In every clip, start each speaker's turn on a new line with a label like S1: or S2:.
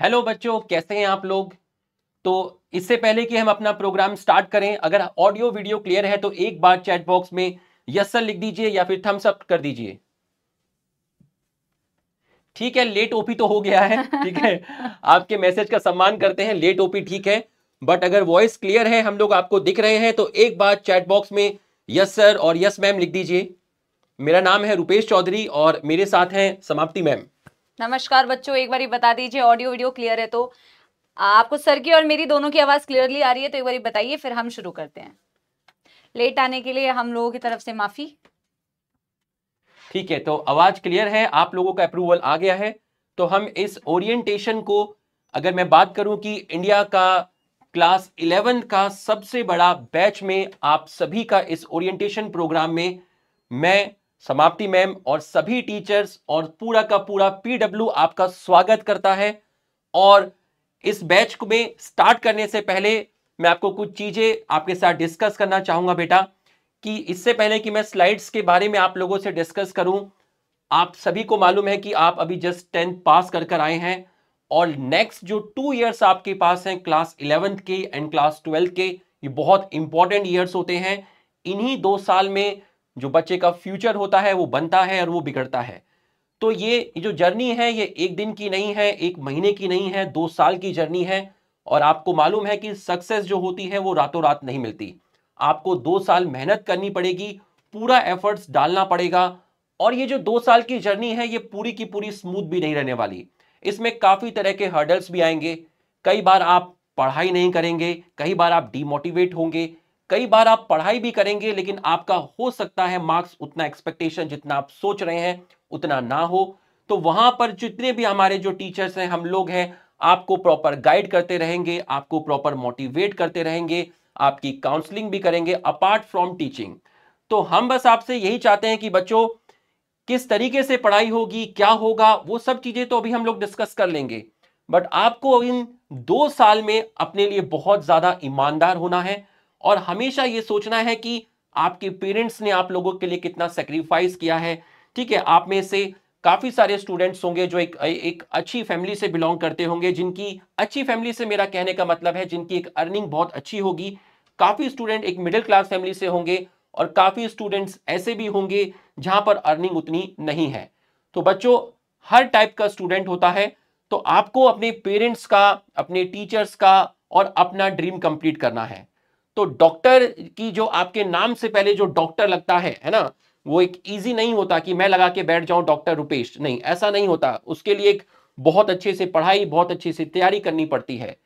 S1: Hello बच्चों कैसे हैं आप लोग तो इससे पहले कि हम अपना प्रोग्राम स्टार्ट करें अगर ऑडियो वीडियो क्लियर है तो एक बार चैट बॉक्स में यस सर लिख दीजिए या फिर थम्स अप कर दीजिए ठीक है लेट ओपी तो हो गया है ठीक है आपके मैसेज का सम्मान करते हैं लेट ओपी ठीक है बट अगर वॉइस क्लियर है हम लोग आपको दिख रहे हैं तो एक बार चैट बॉक्स में यस सर और यस मैम लिख दीजिए मेरा नाम है रुपेश चौधरी और मेरे साथ हैं समाप्ति मैम
S2: नमस्कार बच्चों एक बार बता दीजिए ऑडियो वीडियो क्लियर है तो आपको सर की और मेरी दोनों की आवाज़ क्लियरली आ रही है तो एक बार बताइए फिर हम शुरू करते हैं लेट आने के लिए हम लोगों की तरफ से माफ़ी
S1: ठीक है तो आवाज़ क्लियर है आप लोगों का अप्रूवल आ गया है तो हम इस ओरिएंटेशन को अगर मैं बात करूं कि इंडिया का क्लास इलेवन का सबसे बड़ा बैच में आप सभी का इस ओरिएंटेशन प्रोग्राम में मैं समाप्ति मैम और सभी टीचर्स और पूरा का पूरा पीडब्ल्यू आपका स्वागत करता है और इस बैच में स्टार्ट करने से पहले मैं आपको कुछ चीज़ें आपके साथ डिस्कस करना चाहूँगा बेटा कि इससे पहले कि मैं स्लाइड्स के बारे में आप लोगों से डिस्कस करूँ आप सभी को मालूम है कि आप अभी जस्ट टेंथ पास कर कर आए हैं और नेक्स्ट जो टू ईयर्स आपके पास हैं क्लास इलेवेंथ के एंड क्लास ट्वेल्थ के ये बहुत इंपॉर्टेंट ईयर्स होते हैं इन्हीं दो साल में जो बच्चे का फ्यूचर होता है वो बनता है और वो बिगड़ता है तो ये जो जर्नी है ये एक दिन की नहीं है एक महीने की नहीं है दो साल की जर्नी है और आपको मालूम है कि सक्सेस जो होती है वो रातों रात नहीं मिलती आपको दो साल मेहनत करनी पड़ेगी पूरा एफर्ट्स डालना पड़ेगा और ये जो दो साल की जर्नी है ये पूरी की पूरी स्मूथ भी नहीं रहने वाली इसमें काफ़ी तरह के हर्डल्स भी आएंगे कई बार आप पढ़ाई नहीं करेंगे कई बार आप डीमोटिवेट होंगे कई बार आप पढ़ाई भी करेंगे लेकिन आपका हो सकता है मार्क्स उतना एक्सपेक्टेशन जितना आप सोच रहे हैं उतना ना हो तो वहां पर जितने भी हमारे जो टीचर्स हैं हम लोग हैं आपको प्रॉपर गाइड करते रहेंगे आपको प्रॉपर मोटिवेट करते रहेंगे आपकी काउंसलिंग भी करेंगे अपार्ट फ्रॉम टीचिंग तो हम बस आपसे यही चाहते हैं कि बच्चों किस तरीके से पढ़ाई होगी क्या होगा वो सब चीजें तो अभी हम लोग डिस्कस कर लेंगे बट आपको इन दो साल में अपने लिए बहुत ज्यादा ईमानदार होना है और हमेशा ये सोचना है कि आपके पेरेंट्स ने आप लोगों के लिए कितना सेक्रीफाइस किया है ठीक है आप में से काफ़ी सारे स्टूडेंट्स होंगे जो एक एक अच्छी फैमिली से बिलोंग करते होंगे जिनकी अच्छी फैमिली से मेरा कहने का मतलब है जिनकी एक अर्निंग बहुत अच्छी होगी काफ़ी स्टूडेंट एक मिडिल क्लास फैमिली से होंगे और काफ़ी स्टूडेंट्स ऐसे भी होंगे जहां पर अर्निंग उतनी नहीं है तो बच्चों हर टाइप का स्टूडेंट होता है तो आपको अपने पेरेंट्स का अपने टीचर्स का और अपना ड्रीम कंप्लीट करना है तो डॉक्टर की जो आपके नाम से पहले जो डॉक्टर लगता है है ना वो एक इजी नहीं होता कि मैं लगा के बैठ जाऊं डॉक्टर रुपेश नहीं ऐसा नहीं होता उसके लिए एक बहुत अच्छे से पढ़ाई बहुत अच्छे से तैयारी करनी पड़ती है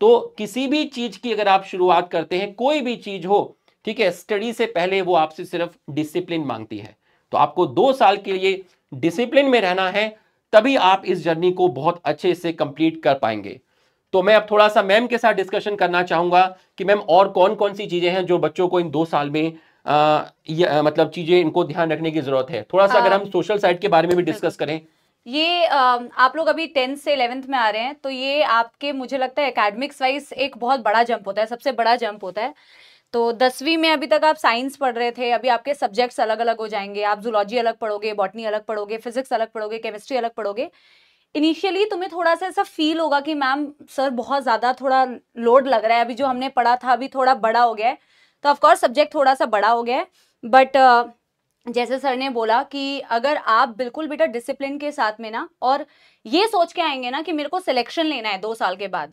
S1: तो किसी भी चीज की अगर आप शुरुआत करते हैं कोई भी चीज हो ठीक है स्टडी से पहले वो आपसे सिर्फ डिसिप्लिन मांगती है तो आपको दो साल के लिए डिसिप्लिन में रहना है तभी आप इस जर्नी को बहुत अच्छे से कंप्लीट कर पाएंगे तो मैं अब थोड़ा सा मैम के साथ डिस्कशन करना चाहूंगा कि मैम और कौन कौन सी चीज़ें हैं जो बच्चों को इन दो साल में आ, ये, मतलब चीज़ें इनको ध्यान रखने की ज़रूरत है थोड़ा सा अगर हाँ। हम सोशल साइड के बारे में भी डिस्कस करें
S2: ये आ, आप लोग अभी टेंथ से इलेवेंथ में आ रहे हैं तो ये आपके मुझे लगता है एकेडमिक्स वाइज एक बहुत बड़ा जंप होता है सबसे बड़ा जंप होता है तो दसवीं में अभी तक आप साइंस पढ़ रहे थे अभी आपके सब्जेक्ट्स अलग अलग हो जाएंगे आप जूलॉजी अलग पढ़ोगे बॉटनी अलग पढ़ोगे फिजिक्स अलग पढ़ोगे केमिस्ट्री अलग पढ़ोगे इनिशियली तुम्हें थोड़ा सा ऐसा फील होगा कि मैम सर बहुत ज़्यादा थोड़ा लोड लग रहा है अभी जो हमने पढ़ा था अभी थोड़ा बड़ा हो गया है तो ऑफकोर्स सब्जेक्ट थोड़ा सा बड़ा हो गया है बट जैसे सर ने बोला कि अगर आप बिल्कुल बेटा डिसिप्लिन के साथ में ना और ये सोच के आएंगे ना कि मेरे को सिलेक्शन लेना है दो साल के बाद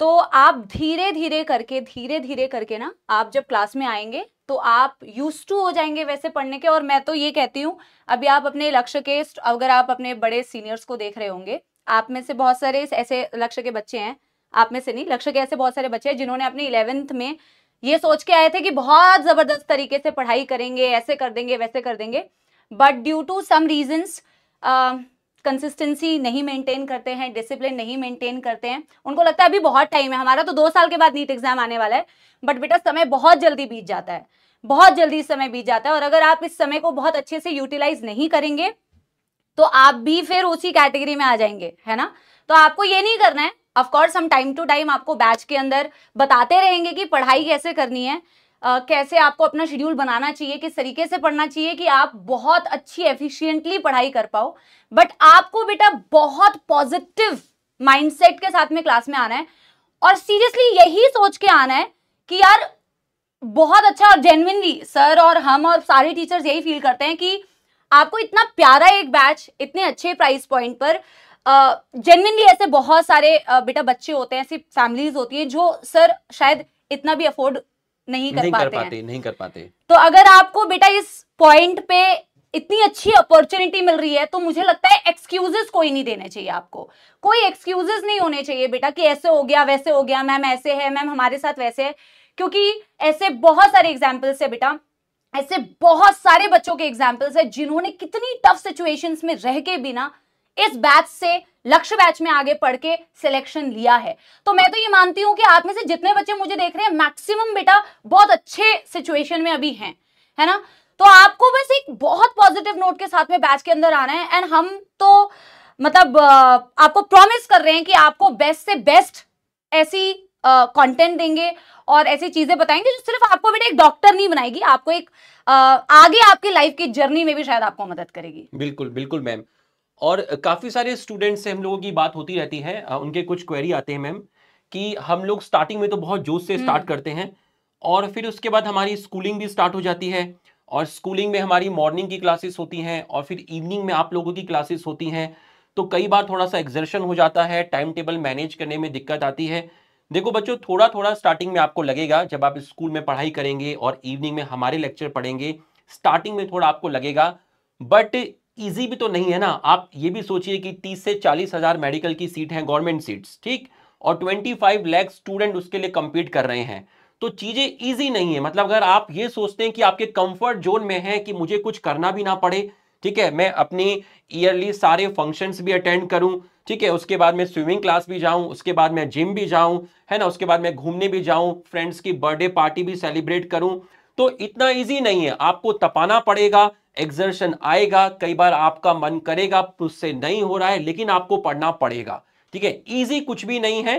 S2: तो आप धीरे धीरे करके धीरे धीरे करके ना आप जब क्लास में आएंगे तो आप यूज टू हो जाएंगे वैसे पढ़ने के और मैं तो ये कहती हूँ अभी आप अपने लक्ष्य के अगर आप अपने बड़े सीनियर्स को देख रहे होंगे आप में से बहुत सारे ऐसे लक्ष्य के बच्चे हैं आप में से नहीं लक्ष्य के ऐसे बहुत सारे बच्चे हैं जिन्होंने अपने इलेवेंथ में ये सोच के आए थे कि बहुत ज़बरदस्त तरीके से पढ़ाई करेंगे ऐसे कर देंगे वैसे कर देंगे but due to some reasons consistency नहीं मेंटेन करते हैं डिसिप्लिन नहीं मेंटेन करते हैं उनको लगता है अभी बहुत टाइम है हमारा तो दो साल के बाद नीट एग्जाम आने वाला है बट बेटा समय बहुत जल्दी बीत जाता है बहुत जल्दी समय बीत जाता है और अगर आप इस समय को बहुत अच्छे से यूटिलाइज नहीं करेंगे तो आप भी फिर उसी कैटेगरी में आ जाएंगे है ना तो आपको ये नहीं करना है ऑफकोर्स हम टाइम टू टाइम आपको बैच के अंदर बताते रहेंगे कि पढ़ाई कैसे करनी है आ, कैसे आपको अपना शेड्यूल बनाना चाहिए किस तरीके से पढ़ना चाहिए कि आप बहुत अच्छी एफिशियंटली पढ़ाई कर पाओ बट आपको बेटा बहुत पॉजिटिव माइंडसेट के साथ में क्लास में आना है और सीरियसली यही सोच के आना है कि यार बहुत अच्छा और जेनविनली सर और हम और सारे टीचर्स यही फील करते हैं कि आपको इतना प्यारा एक बैच इतने अच्छे प्राइस पॉइंट पर जेनविनली ऐसे बहुत सारे बेटा बच्चे होते हैं ऐसी फैमिलीज होती हैं जो सर शायद इतना भी अफोर्ड नहीं कर नहीं पाते, कर पाते
S1: हैं। नहीं कर पाते
S2: तो अगर आपको बेटा इस पॉइंट पे इतनी अच्छी अपॉर्चुनिटी मिल रही है तो मुझे लगता है एक्सक्यूजेस कोई नहीं देने चाहिए आपको कोई एक्सक्यूजेस नहीं होने चाहिए बेटा कि ऐसे हो गया वैसे हो गया मैम ऐसे है मैम हमारे साथ वैसे है क्योंकि ऐसे बहुत सारे एग्जाम्पल्स है बेटा ऐसे बहुत सारे बच्चों के एग्जाम्पल्स है जिन्होंने कितनी टफ सिचुएशन में रह के बिना इस बैच से लक्ष्य बैच में आगे पढ़ के सिलेक्शन लिया है तो मैं तो ये मानती हूं कि आप में से जितने बच्चे मुझे देख रहे हैं मैक्सिमम बेटा बहुत अच्छे सिचुएशन में अभी हैं है ना तो आपको बस एक बहुत पॉजिटिव नोट के साथ में बैच के अंदर आना है एंड हम तो मतलब आपको प्रॉमिस कर रहे हैं कि आपको बेस्ट से बेस्ट ऐसी कंटेंट देंगे और ऐसी चीज़ें बताएंगे जो सिर्फ आपको बेटा एक डॉक्टर नहीं बनाएगी आपको एक uh, आगे आपके लाइफ की जर्नी में भी शायद आपको मदद करेगी
S1: बिल्कुल बिल्कुल मैम और काफ़ी सारे स्टूडेंट से हम लोगों की बात होती रहती है उनके कुछ क्वेरी आते हैं मैम कि हम लोग स्टार्टिंग में तो बहुत जोश से स्टार्ट हम्म। करते हैं और फिर उसके बाद हमारी स्कूलिंग भी स्टार्ट हो जाती है और स्कूलिंग में हमारी मॉर्निंग की क्लासेस होती हैं और फिर इवनिंग में आप लोगों की क्लासेस होती हैं तो कई बार थोड़ा सा एग्जर्शन हो जाता है टाइम टेबल मैनेज करने में दिक्कत आती है देखो बच्चों थोड़ा थोड़ा स्टार्टिंग में आपको लगेगा जब आप स्कूल में पढ़ाई करेंगे और इवनिंग में हमारे लेक्चर पढ़ेंगे स्टार्टिंग में थोड़ा आपको लगेगा बट इजी भी तो नहीं है ना आप ये भी सोचिए कि तीस से चालीस हजार मेडिकल की सीट है गवर्नमेंट सीट्स ठीक और ट्वेंटी फाइव लैख स्टूडेंट उसके लिए कम्पीट कर रहे हैं तो चीज़ें ईजी नहीं है मतलब अगर आप ये सोचते हैं कि आपके कंफर्ट जोन में है कि मुझे कुछ करना भी ना पड़े ठीक है मैं अपनी ईयरली सारे फंक्शंस भी अटेंड करूं ठीक है उसके बाद मैं स्विमिंग क्लास भी जाऊं उसके बाद मैं जिम भी जाऊं है ना उसके बाद मैं घूमने भी जाऊं फ्रेंड्स की बर्थडे पार्टी भी सेलिब्रेट करूं तो इतना इजी नहीं है आपको तपाना पड़ेगा एग्जर्शन आएगा कई बार आपका मन करेगा उससे नहीं हो रहा है लेकिन आपको पढ़ना पड़ेगा ठीक है इजी कुछ भी नहीं है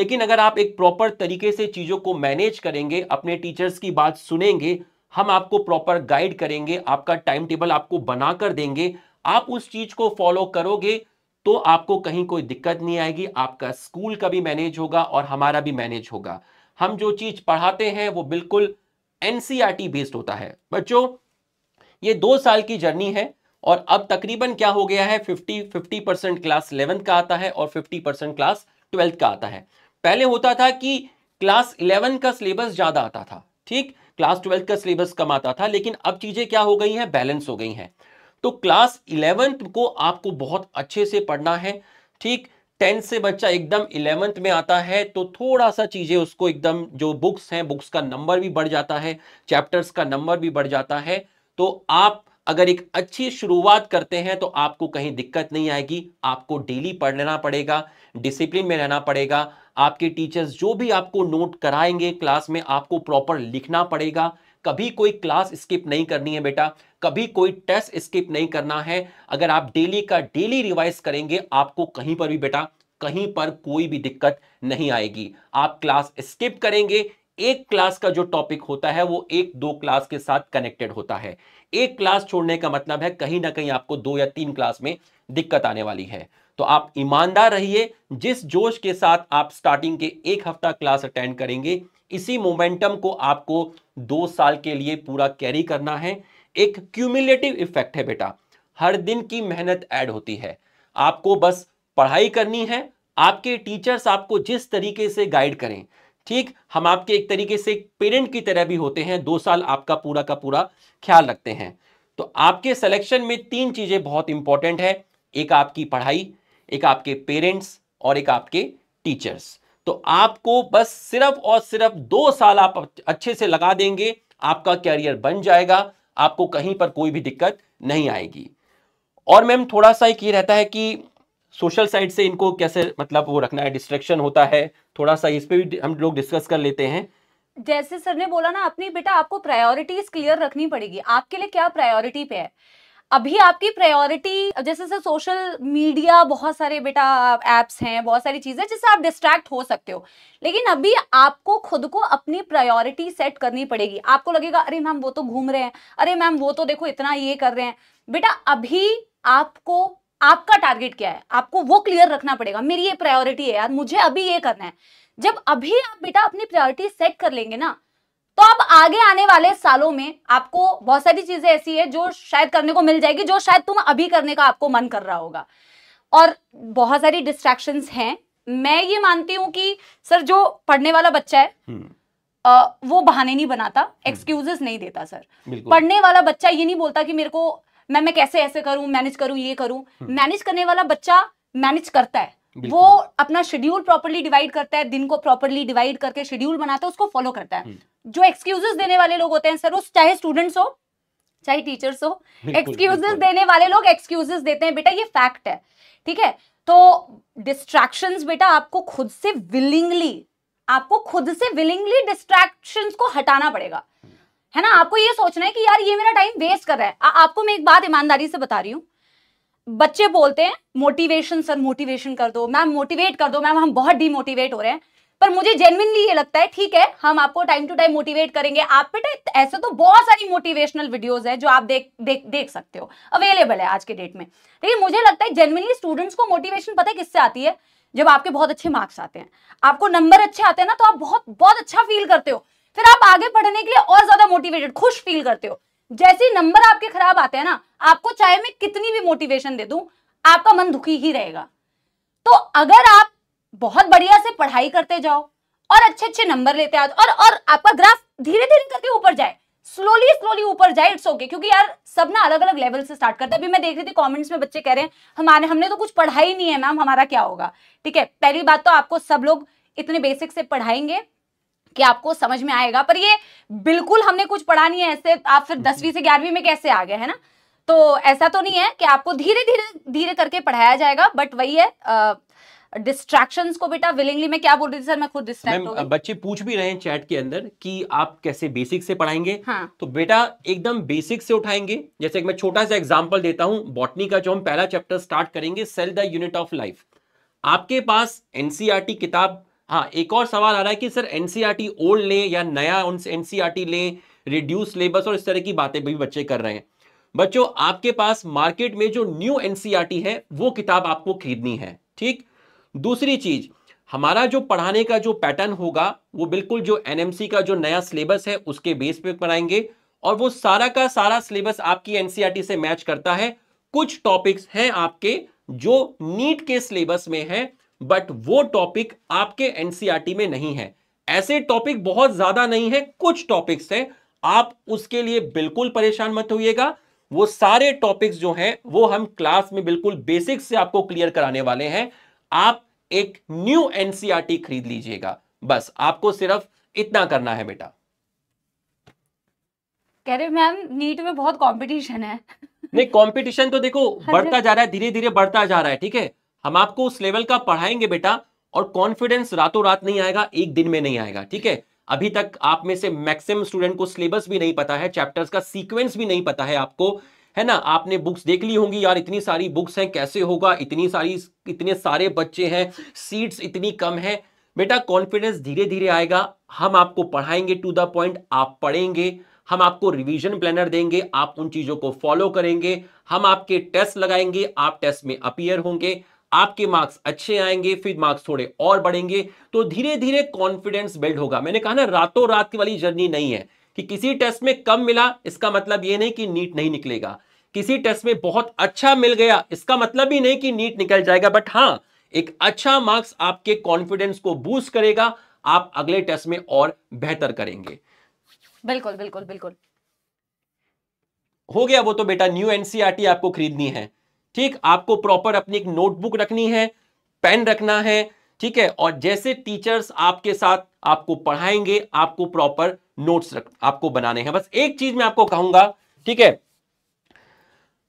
S1: लेकिन अगर आप एक प्रॉपर तरीके से चीज़ों को मैनेज करेंगे अपने टीचर्स की बात सुनेंगे हम आपको प्रॉपर गाइड करेंगे आपका टाइम टेबल आपको बनाकर देंगे आप उस चीज़ को फॉलो करोगे तो आपको कहीं कोई दिक्कत नहीं आएगी आपका स्कूल का भी मैनेज होगा और हमारा भी मैनेज होगा हम जो चीज पढ़ाते हैं वो बिल्कुल एनसीईआरटी बेस्ड e होता है बच्चों ये दो साल की जर्नी है और अब तकरीबन क्या हो गया है 50 50 परसेंट क्लास इलेवंथ का आता है और 50 परसेंट क्लास ट्वेल्थ का आता है पहले होता था कि क्लास इलेवन का सिलेबस ज़्यादा आता था ठीक क्लास ट्वेल्थ का सिलेबस कम आता था लेकिन अब चीज़ें क्या हो गई हैं बैलेंस हो गई हैं तो क्लास इलेवेंथ को आपको बहुत अच्छे से पढ़ना है ठीक टेंथ से बच्चा एकदम इलेवेंथ में आता है तो थोड़ा सा चीज़ें उसको एकदम जो बुक्स हैं बुक्स का नंबर भी बढ़ जाता है चैप्टर्स का नंबर भी बढ़ जाता है तो आप अगर एक अच्छी शुरुआत करते हैं तो आपको कहीं दिक्कत नहीं आएगी आपको डेली पढ़ लेना पड़ेगा डिसिप्लिन में रहना पड़ेगा आपके टीचर्स जो भी आपको नोट कराएंगे क्लास में आपको प्रॉपर लिखना पड़ेगा कभी कोई क्लास स्किप नहीं करनी है बेटा कभी कोई टेस्ट स्किप नहीं करना है अगर आप डेली का डेली रिवाइज करेंगे आपको कहीं पर भी बेटा कहीं पर कोई भी दिक्कत नहीं आएगी आप क्लास स्किप करेंगे एक क्लास का जो टॉपिक होता है वो एक दो क्लास के साथ कनेक्टेड होता है एक क्लास छोड़ने का मतलब है कहीं ना कहीं आपको दो या तीन क्लास में दिक्कत आने वाली है तो आप ईमानदार रहिए जिस जोश के साथ आप स्टार्टिंग के एक हफ्ता क्लास अटेंड करेंगे इसी मोमेंटम को आपको दो साल के लिए पूरा कैरी करना है एक क्यूमुलेटिव इफेक्ट है बेटा हर दिन की मेहनत ऐड होती है आपको बस पढ़ाई करनी है आपके टीचर्स आपको जिस तरीके से गाइड करें ठीक हम आपके एक तरीके से पेरेंट की तरह भी होते हैं दो साल आपका पूरा का पूरा ख्याल रखते हैं तो आपके सिलेक्शन में तीन चीज़ें बहुत इंपॉर्टेंट है एक आपकी पढ़ाई एक आपके पेरेंट्स और एक आपके टीचर्स तो आपको बस सिर्फ और सिर्फ दो साल आप अच्छे से लगा देंगे आपका कैरियर बन जाएगा आपको कहीं पर कोई भी दिक्कत नहीं आएगी और मैम थोड़ा सा एक ये रहता है कि सोशल साइड से इनको कैसे मतलब वो रखना है डिस्ट्रेक्शन होता है थोड़ा सा इस पर भी हम लोग डिस्कस कर लेते हैं
S2: जैसे सर ने बोला ना अपनी बेटा आपको प्रायोरिटीज क्लियर रखनी पड़ेगी आपके लिए क्या प्रायोरिटी पे है अभी आपकी प्रायोरिटी जैसे से सोशल मीडिया बहुत सारे बेटा एप्स हैं बहुत सारी चीज़ें जिससे आप डिस्ट्रैक्ट हो सकते हो लेकिन अभी आपको खुद को अपनी प्रायोरिटी सेट करनी पड़ेगी आपको लगेगा अरे मैम वो तो घूम रहे हैं अरे मैम वो तो देखो इतना ये कर रहे हैं बेटा अभी आपको आपका टारगेट क्या है आपको वो क्लियर रखना पड़ेगा मेरी ये प्रायोरिटी है यार मुझे अभी ये करना है जब अभी आप बेटा अपनी प्रायोरिटी सेट कर लेंगे ना तो अब आगे आने वाले सालों में आपको बहुत सारी चीजें ऐसी है जो शायद करने को मिल जाएगी जो शायद तुम अभी करने का आपको मन कर रहा होगा और बहुत सारी डिस्ट्रैक्शन हैं मैं ये मानती हूं कि सर जो पढ़ने वाला बच्चा है आ, हम्म। वो बहाने नहीं बनाता एक्सक्यूजेस हम्म। नहीं देता सर पढ़ने वाला बच्चा ये नहीं बोलता कि मेरे को मैं मैं कैसे ऐसे करूं मैनेज करूं ये करूं मैनेज हम्म। करने वाला बच्चा मैनेज करता है वो अपना शेड्यूल प्रॉपरली डिवाइड करता है दिन को प्रॉपरली डिवाइड करके शेड्यूल बनाता है उसको फॉलो करता है जो एक्सक्यूजेस देने वाले लोग होते हैं सर वो चाहे स्टूडेंट्स हो चाहे टीचर्स हो एक्सक्यूजेस देने वाले लोग एक्सक्यूजेस देते हैं बेटा ये फैक्ट है ठीक है तो डिस्ट्रैक्शंस बेटा आपको खुद से विलिंगली आपको खुद से विलिंगली डिस्ट्रैक्शंस को हटाना पड़ेगा है ना आपको ये सोचना है कि यार ये मेरा टाइम वेस्ट कर रहा है आ, आपको मैं एक बात ईमानदारी से बता रही हूँ बच्चे बोलते हैं मोटिवेशन सर मोटिवेशन कर दो मैम मोटिवेट कर दो मैम हम बहुत डीमोटिवेट हो रहे हैं पर मुझे जेनविनली ये लगता है ठीक है हम आपको टाइम टू टाइम मोटिवेट करेंगे आप बेटा ऐसे तो बहुत सारी मोटिवेशनल वीडियोस है जो आप देख देख देख सकते हो अवेलेबल है आज के डेट में लेकिन मुझे लगता है जेनविनली स्टूडेंट्स को मोटिवेशन पता है किससे आती है जब आपके बहुत अच्छे मार्क्स आते हैं आपको नंबर अच्छे आते हैं ना तो आप बहुत बहुत अच्छा फील करते हो फिर आप आगे पढ़ने के लिए और ज्यादा मोटिवेटेड खुश फील करते हो जैसे नंबर आपके खराब आते हैं ना आपको चाहे मैं कितनी भी मोटिवेशन दे दूं आपका मन दुखी ही रहेगा तो अगर आप बहुत बढ़िया से पढ़ाई करते जाओ और अच्छे अच्छे नंबर लेते आओ और और आपका ग्राफ धीरे धीरे करके ऊपर जाए स्लोली स्लोली ऊपर जाए इट्स ओके क्योंकि यार सब ना अलग अलग लेवल से स्टार्ट करते हैं अभी मैं देख रही थी कमेंट्स में बच्चे कह रहे हैं हमारे हमने तो कुछ पढ़ा ही नहीं है मैम हमारा क्या होगा ठीक है पहली बात तो आपको सब लोग इतने बेसिक से पढ़ाएंगे कि आपको समझ में आएगा पर ये बिल्कुल हमने कुछ पढ़ा नहीं है ऐसे आप फिर हम्म। दसवीं से ग्यारहवीं में कैसे आ गए है ना तो ऐसा तो नहीं है कि आपको धीरे धीरे धीरे करके पढ़ाया जाएगा बट वही है डिस्ट्रैक्शन को बेटा विलिंगली मैं क्या बोल रही थी सर मैं खुद डिस्ट्रैक्ट हो
S1: बच्चे पूछ भी रहे हैं चैट के अंदर कि आप कैसे बेसिक से पढ़ाएंगे हाँ. तो बेटा एकदम बेसिक से उठाएंगे जैसे मैं छोटा सा एग्जांपल देता हूं बॉटनी का जो हम पहला चैप्टर स्टार्ट करेंगे cell the unit of life आपके पास एनसीआर e किताब हाँ एक और सवाल आ रहा है कि सर एनसीआर ओल्ड ले या नया एनसीईआरटी ले रिड्यूस सिलेबस और इस तरह की बातें भी बच्चे कर रहे हैं बच्चों आपके पास मार्केट में जो न्यू एनसीआर e है वो किताब आपको खरीदनी है ठीक दूसरी चीज हमारा जो पढ़ाने का जो पैटर्न होगा वो बिल्कुल जो एनएमसी का जो नया सिलेबस है उसके बेस पे पढ़ाएंगे और वो सारा का सारा सिलेबस आपकी एनसीआरटी e से मैच करता है कुछ टॉपिक्स हैं आपके जो नीट के सिलेबस में है बट वो टॉपिक आपके एनसीआरटी e में नहीं है ऐसे टॉपिक बहुत ज्यादा नहीं है कुछ टॉपिक्स है आप उसके लिए बिल्कुल परेशान मत होइएगा वो सारे टॉपिक्स जो हैं वो हम क्लास में बिल्कुल बेसिक से आपको क्लियर कराने वाले हैं आप एक न्यू एनसीआरटी e खरीद लीजिएगा बस आपको सिर्फ इतना करना है बेटा
S2: कह रहे मैम नीट में बहुत कंपटीशन है
S1: नहीं कंपटीशन तो देखो बढ़ता जा रहा है धीरे धीरे बढ़ता जा रहा है ठीक है हम आपको उस लेवल का पढ़ाएंगे बेटा और कॉन्फिडेंस रातों रात नहीं आएगा एक दिन में नहीं आएगा ठीक है अभी तक आप में से मैक्सिमम स्टूडेंट को सिलेबस भी नहीं पता है चैप्टर्स का सीक्वेंस भी नहीं पता है आपको है ना आपने बुक्स देख ली होंगी यार इतनी सारी बुक्स हैं कैसे होगा इतनी सारी इतने सारे बच्चे हैं सीट्स इतनी कम है बेटा कॉन्फिडेंस धीरे धीरे आएगा हम आपको पढ़ाएंगे टू द पॉइंट आप पढ़ेंगे हम आपको रिवीजन प्लानर देंगे आप उन चीज़ों को फॉलो करेंगे हम आपके टेस्ट लगाएंगे आप टेस्ट में अपियर होंगे आपके मार्क्स अच्छे आएंगे फिर मार्क्स थोड़े और बढ़ेंगे तो धीरे धीरे कॉन्फिडेंस बिल्ड होगा मैंने कहा ना रातों रात की वाली जर्नी नहीं है कि किसी टेस्ट में कम मिला इसका मतलब ये नहीं कि नीट नहीं निकलेगा किसी टेस्ट में बहुत अच्छा मिल गया इसका मतलब ही नहीं कि नीट निकल जाएगा बट हां एक अच्छा मार्क्स आपके कॉन्फिडेंस को बूस्ट करेगा आप अगले टेस्ट में और बेहतर करेंगे
S2: बिल्कुल बिल्कुल बिल्कुल
S1: हो गया वो तो बेटा न्यू एनसीआरटी e आपको खरीदनी है ठीक आपको प्रॉपर अपनी एक नोटबुक रखनी है पेन रखना है ठीक है और जैसे टीचर्स आपके साथ आपको पढ़ाएंगे आपको प्रॉपर नोट्स आपको बनाने हैं बस एक चीज मैं आपको कहूंगा ठीक है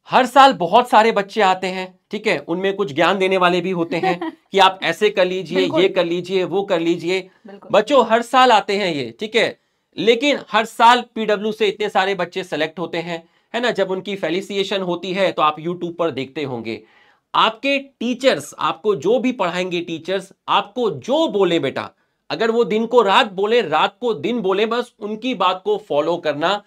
S1: हर साल बहुत सारे बच्चे आते हैं ठीक है उनमें कुछ ज्ञान देने वाले भी होते हैं कि आप ऐसे कर लीजिए ये कर लीजिए वो कर लीजिए बच्चों हर साल आते हैं ये ठीक है लेकिन हर साल पीडब्ल्यू से इतने सारे बच्चे सेलेक्ट होते हैं है ना जब उनकी फेलिसिएशन होती है तो आप यूट्यूब पर देखते होंगे आपके टीचर्स आपको जो भी पढ़ाएंगे टीचर्स आपको जो बोले बेटा अगर वो दिन को रात बोले रात को दिन बोले बस उनकी बात को फॉलो करना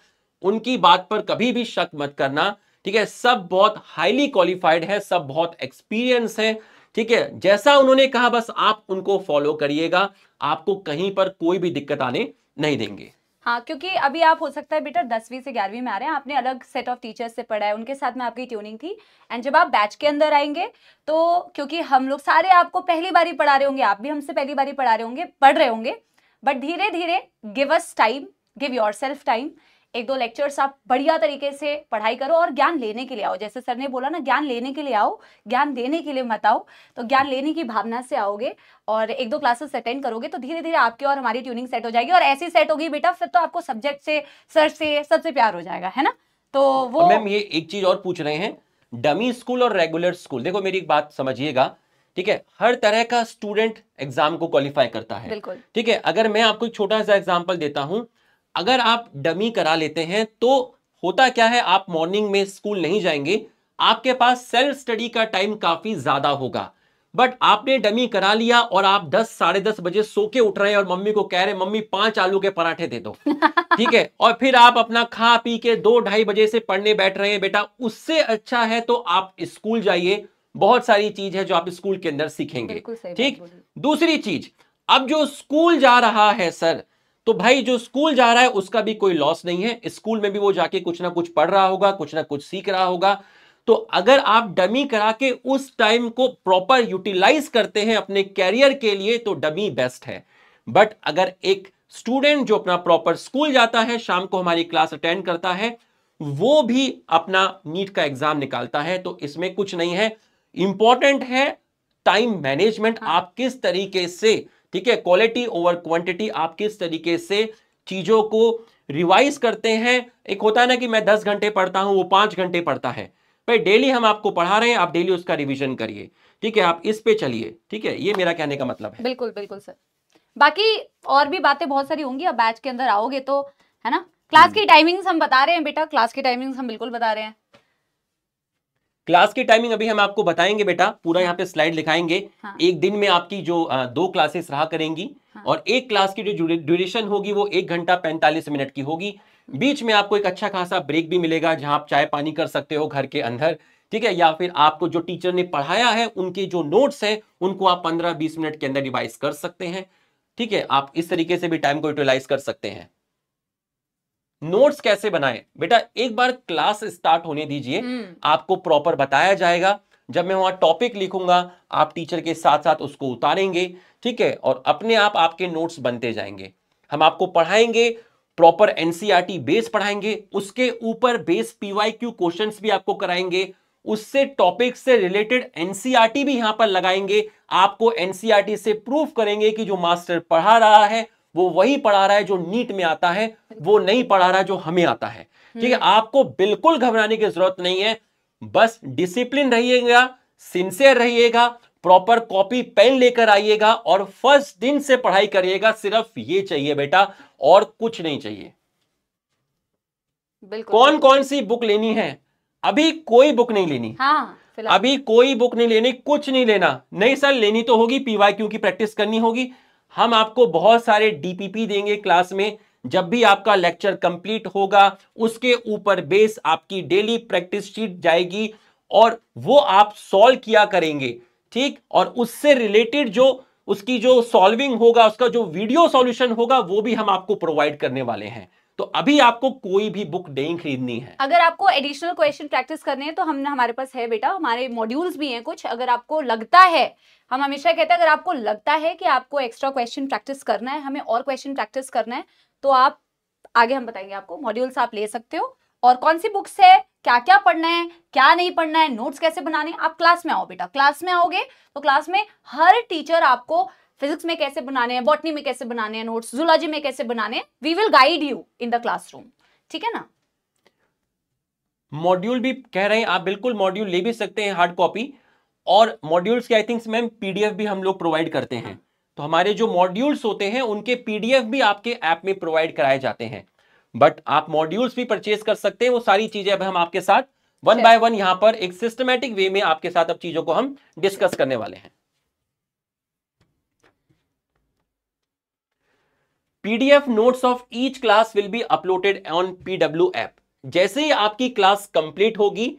S1: उनकी बात पर कभी भी शक मत करना ठीक है सब बहुत हाईली क्वालिफाइड है सब बहुत एक्सपीरियंस है ठीक है जैसा उन्होंने कहा बस आप उनको फॉलो करिएगा आपको कहीं पर कोई भी दिक्कत आने नहीं देंगे
S2: हाँ क्योंकि अभी आप हो सकता है बेटा दसवीं से ग्यारहवीं में आ रहे हैं आपने अलग सेट ऑफ टीचर्स से पढ़ा है उनके साथ में आपकी ट्यूनिंग थी एंड जब आप बैच के अंदर आएंगे तो क्योंकि हम लोग सारे आपको पहली ही पढ़ा रहे होंगे आप भी हमसे पहली ही पढ़ा रहे होंगे पढ़ रहे होंगे बट धीरे धीरे give us time give yourself time एक दो लेक्चर्स आप बढ़िया तरीके से पढ़ाई करो और ज्ञान लेने के लिए आओ जैसे सर ने बोला ना ज्ञान लेने के लिए आओ ज्ञान देने के लिए मत आओ तो ज्ञान लेने की भावना से आओगे और एक दो क्लासेस अटेंड करोगे तो धीरे धीरे आपकी और हमारी ट्यूनिंग सेट हो जाएगी और ऐसी सेट होगी बेटा फिर तो आपको सब्जेक्ट से सर से सबसे प्यार हो जाएगा है ना तो
S1: वो मैम ये एक चीज और पूछ रहे हैं डमी स्कूल और रेगुलर स्कूल देखो मेरी एक बात समझिएगा ठीक है हर तरह का स्टूडेंट एग्जाम को क्वालिफाई करता है बिल्कुल ठीक है अगर मैं आपको एक छोटा सा एग्जाम्पल देता हूँ अगर आप डमी करा लेते हैं तो होता क्या है आप मॉर्निंग में स्कूल नहीं जाएंगे आपके पास सेल्फ स्टडी का टाइम काफ़ी ज़्यादा होगा बट आपने डमी करा लिया और आप दस साढ़े दस बजे सो के उठ रहे हैं और मम्मी को कह रहे हैं मम्मी पांच आलू के पराठे दे दो ठीक है और फिर आप अपना खा पी के दो ढाई बजे से पढ़ने बैठ रहे हैं बेटा उससे अच्छा है तो आप स्कूल जाइए बहुत सारी चीज है जो आप स्कूल के अंदर सीखेंगे ठीक दूसरी चीज अब जो स्कूल जा रहा है सर तो भाई जो स्कूल जा रहा है उसका भी कोई लॉस नहीं है स्कूल में भी वो जाके कुछ ना कुछ पढ़ रहा होगा कुछ ना कुछ सीख रहा होगा तो अगर आप डमी करा के उस टाइम को प्रॉपर यूटिलाइज करते हैं अपने कैरियर के लिए तो डमी बेस्ट है बट अगर एक स्टूडेंट जो अपना प्रॉपर स्कूल जाता है शाम को हमारी क्लास अटेंड करता है वो भी अपना नीट का एग्जाम निकालता है तो इसमें कुछ नहीं है इंपॉर्टेंट है टाइम मैनेजमेंट आप किस तरीके से ठीक है क्वालिटी ओवर क्वांटिटी आप किस तरीके से चीज़ों को रिवाइज करते हैं एक होता है ना कि मैं दस घंटे पढ़ता हूँ वो पांच घंटे पढ़ता है भाई डेली हम आपको पढ़ा रहे हैं आप डेली उसका रिविजन करिए ठीक है आप इस पे चलिए ठीक है ये मेरा कहने का मतलब
S2: है बिल्कुल बिल्कुल सर बाकी और भी बातें बहुत सारी होंगी अब बैच के अंदर आओगे तो है ना क्लास हम्म। की टाइमिंग्स हम बता रहे हैं बेटा क्लास की टाइमिंग्स हम बिल्कुल बता रहे हैं
S1: क्लास की टाइमिंग अभी हम आपको बताएंगे बेटा पूरा यहाँ पे स्लाइड लिखाएंगे हाँ। एक दिन में आपकी जो आ, दो क्लासेस रहा करेंगी हाँ। और एक क्लास की जो ड्यूरेशन होगी वो एक घंटा पैंतालीस मिनट की होगी बीच में आपको एक अच्छा खासा ब्रेक भी मिलेगा जहाँ आप चाय पानी कर सकते हो घर के अंदर ठीक है या फिर आपको जो टीचर ने पढ़ाया है उनके जो नोट्स हैं उनको आप पंद्रह बीस मिनट के अंदर रिवाइज कर सकते हैं ठीक है आप इस तरीके से भी टाइम को यूटिलाइज कर सकते हैं नोट्स कैसे बनाएं बेटा एक बार क्लास स्टार्ट होने दीजिए हम्म। आपको प्रॉपर बताया जाएगा जब मैं वहां टॉपिक लिखूंगा आप टीचर के साथ साथ उसको उतारेंगे ठीक है और अपने आप आपके नोट्स बनते जाएंगे हम आपको पढ़ाएंगे प्रॉपर एनसीईआरटी बेस पढ़ाएंगे उसके ऊपर बेस पीवाईक्यू क्वेश्चंस भी आपको कराएंगे उससे टॉपिक से रिलेटेड एनसीईआरटी e भी यहां पर लगाएंगे आपको एनसीईआरटी e से प्रूफ करेंगे कि जो मास्टर पढ़ा रहा है वो वही पढ़ा रहा है जो नीट में आता है वो नहीं पढ़ा रहा है जो हमें आता है हम्म। ठीक है आपको बिल्कुल घबराने की जरूरत नहीं है बस डिसिप्लिन रहिएगा सिंसियर रहिएगा प्रॉपर कॉपी पेन लेकर आइएगा और फर्स्ट दिन से पढ़ाई करिएगा सिर्फ ये चाहिए बेटा और कुछ नहीं चाहिए बिल्कुल कौन कौन सी बुक लेनी है अभी कोई बुक नहीं लेनी हाँ, अभी कोई बुक नहीं लेनी कुछ नहीं लेना नहीं सर लेनी तो होगी पीवाई क्यू की प्रैक्टिस करनी होगी हम आपको बहुत सारे डीपीपी देंगे क्लास में जब भी आपका लेक्चर कंप्लीट होगा उसके ऊपर बेस आपकी डेली प्रैक्टिस शीट जाएगी और वो आप सॉल्व किया करेंगे ठीक और उससे रिलेटेड जो उसकी जो सॉल्विंग होगा उसका जो वीडियो सॉल्यूशन होगा वो भी हम आपको प्रोवाइड करने वाले हैं तो अभी आपको कोई भी बुक नहीं खरीदनी है
S2: अगर आपको एडिशनल क्वेश्चन प्रैक्टिस करने हैं तो हमने हमारे पास है बेटा हमारे मॉड्यूल्स भी हैं कुछ अगर आपको लगता है हम हमेशा कहते हैं अगर आपको लगता है कि आपको एक्स्ट्रा क्वेश्चन प्रैक्टिस करना है हमें और क्वेश्चन प्रैक्टिस करना है तो आप आगे हम बताएंगे आपको मॉड्यूल्स आप ले सकते हो और कौन सी बुक्स है क्या क्या पढ़ना है क्या नहीं पढ़ना है नोट्स कैसे बनाने आप क्लास में आओ बेटा क्लास में आओगे तो क्लास में हर टीचर आपको फिजिक्स में कैसे बनाने हैं बॉटनी में कैसे बनाने हैं नोट्स जूलॉजी में कैसे बनाने हैं we will guide you in the classroom ठीक है ना
S1: मॉड्यूल भी कह रहे हैं आप बिल्कुल मॉड्यूल ले भी सकते हैं हार्ड कॉपी और मॉड्यूल्स के आई थिंक मैम पीडीएफ भी हम लोग प्रोवाइड करते हैं हाँ। तो हमारे जो मॉड्यूल्स होते हैं उनके पीडीएफ भी आपके ऐप में प्रोवाइड कराए जाते हैं बट आप मॉड्यूल्स भी परचेज कर सकते हैं वो सारी चीजें अब हम आपके साथ वन बाय वन यहां पर एक सिस्टमेटिक वे में आपके साथ अब चीजों को हम डिस्कस करने वाले हैं PDF notes of each class will be uploaded on PW app जैसे ही आपकी क्लास कंप्लीट होगी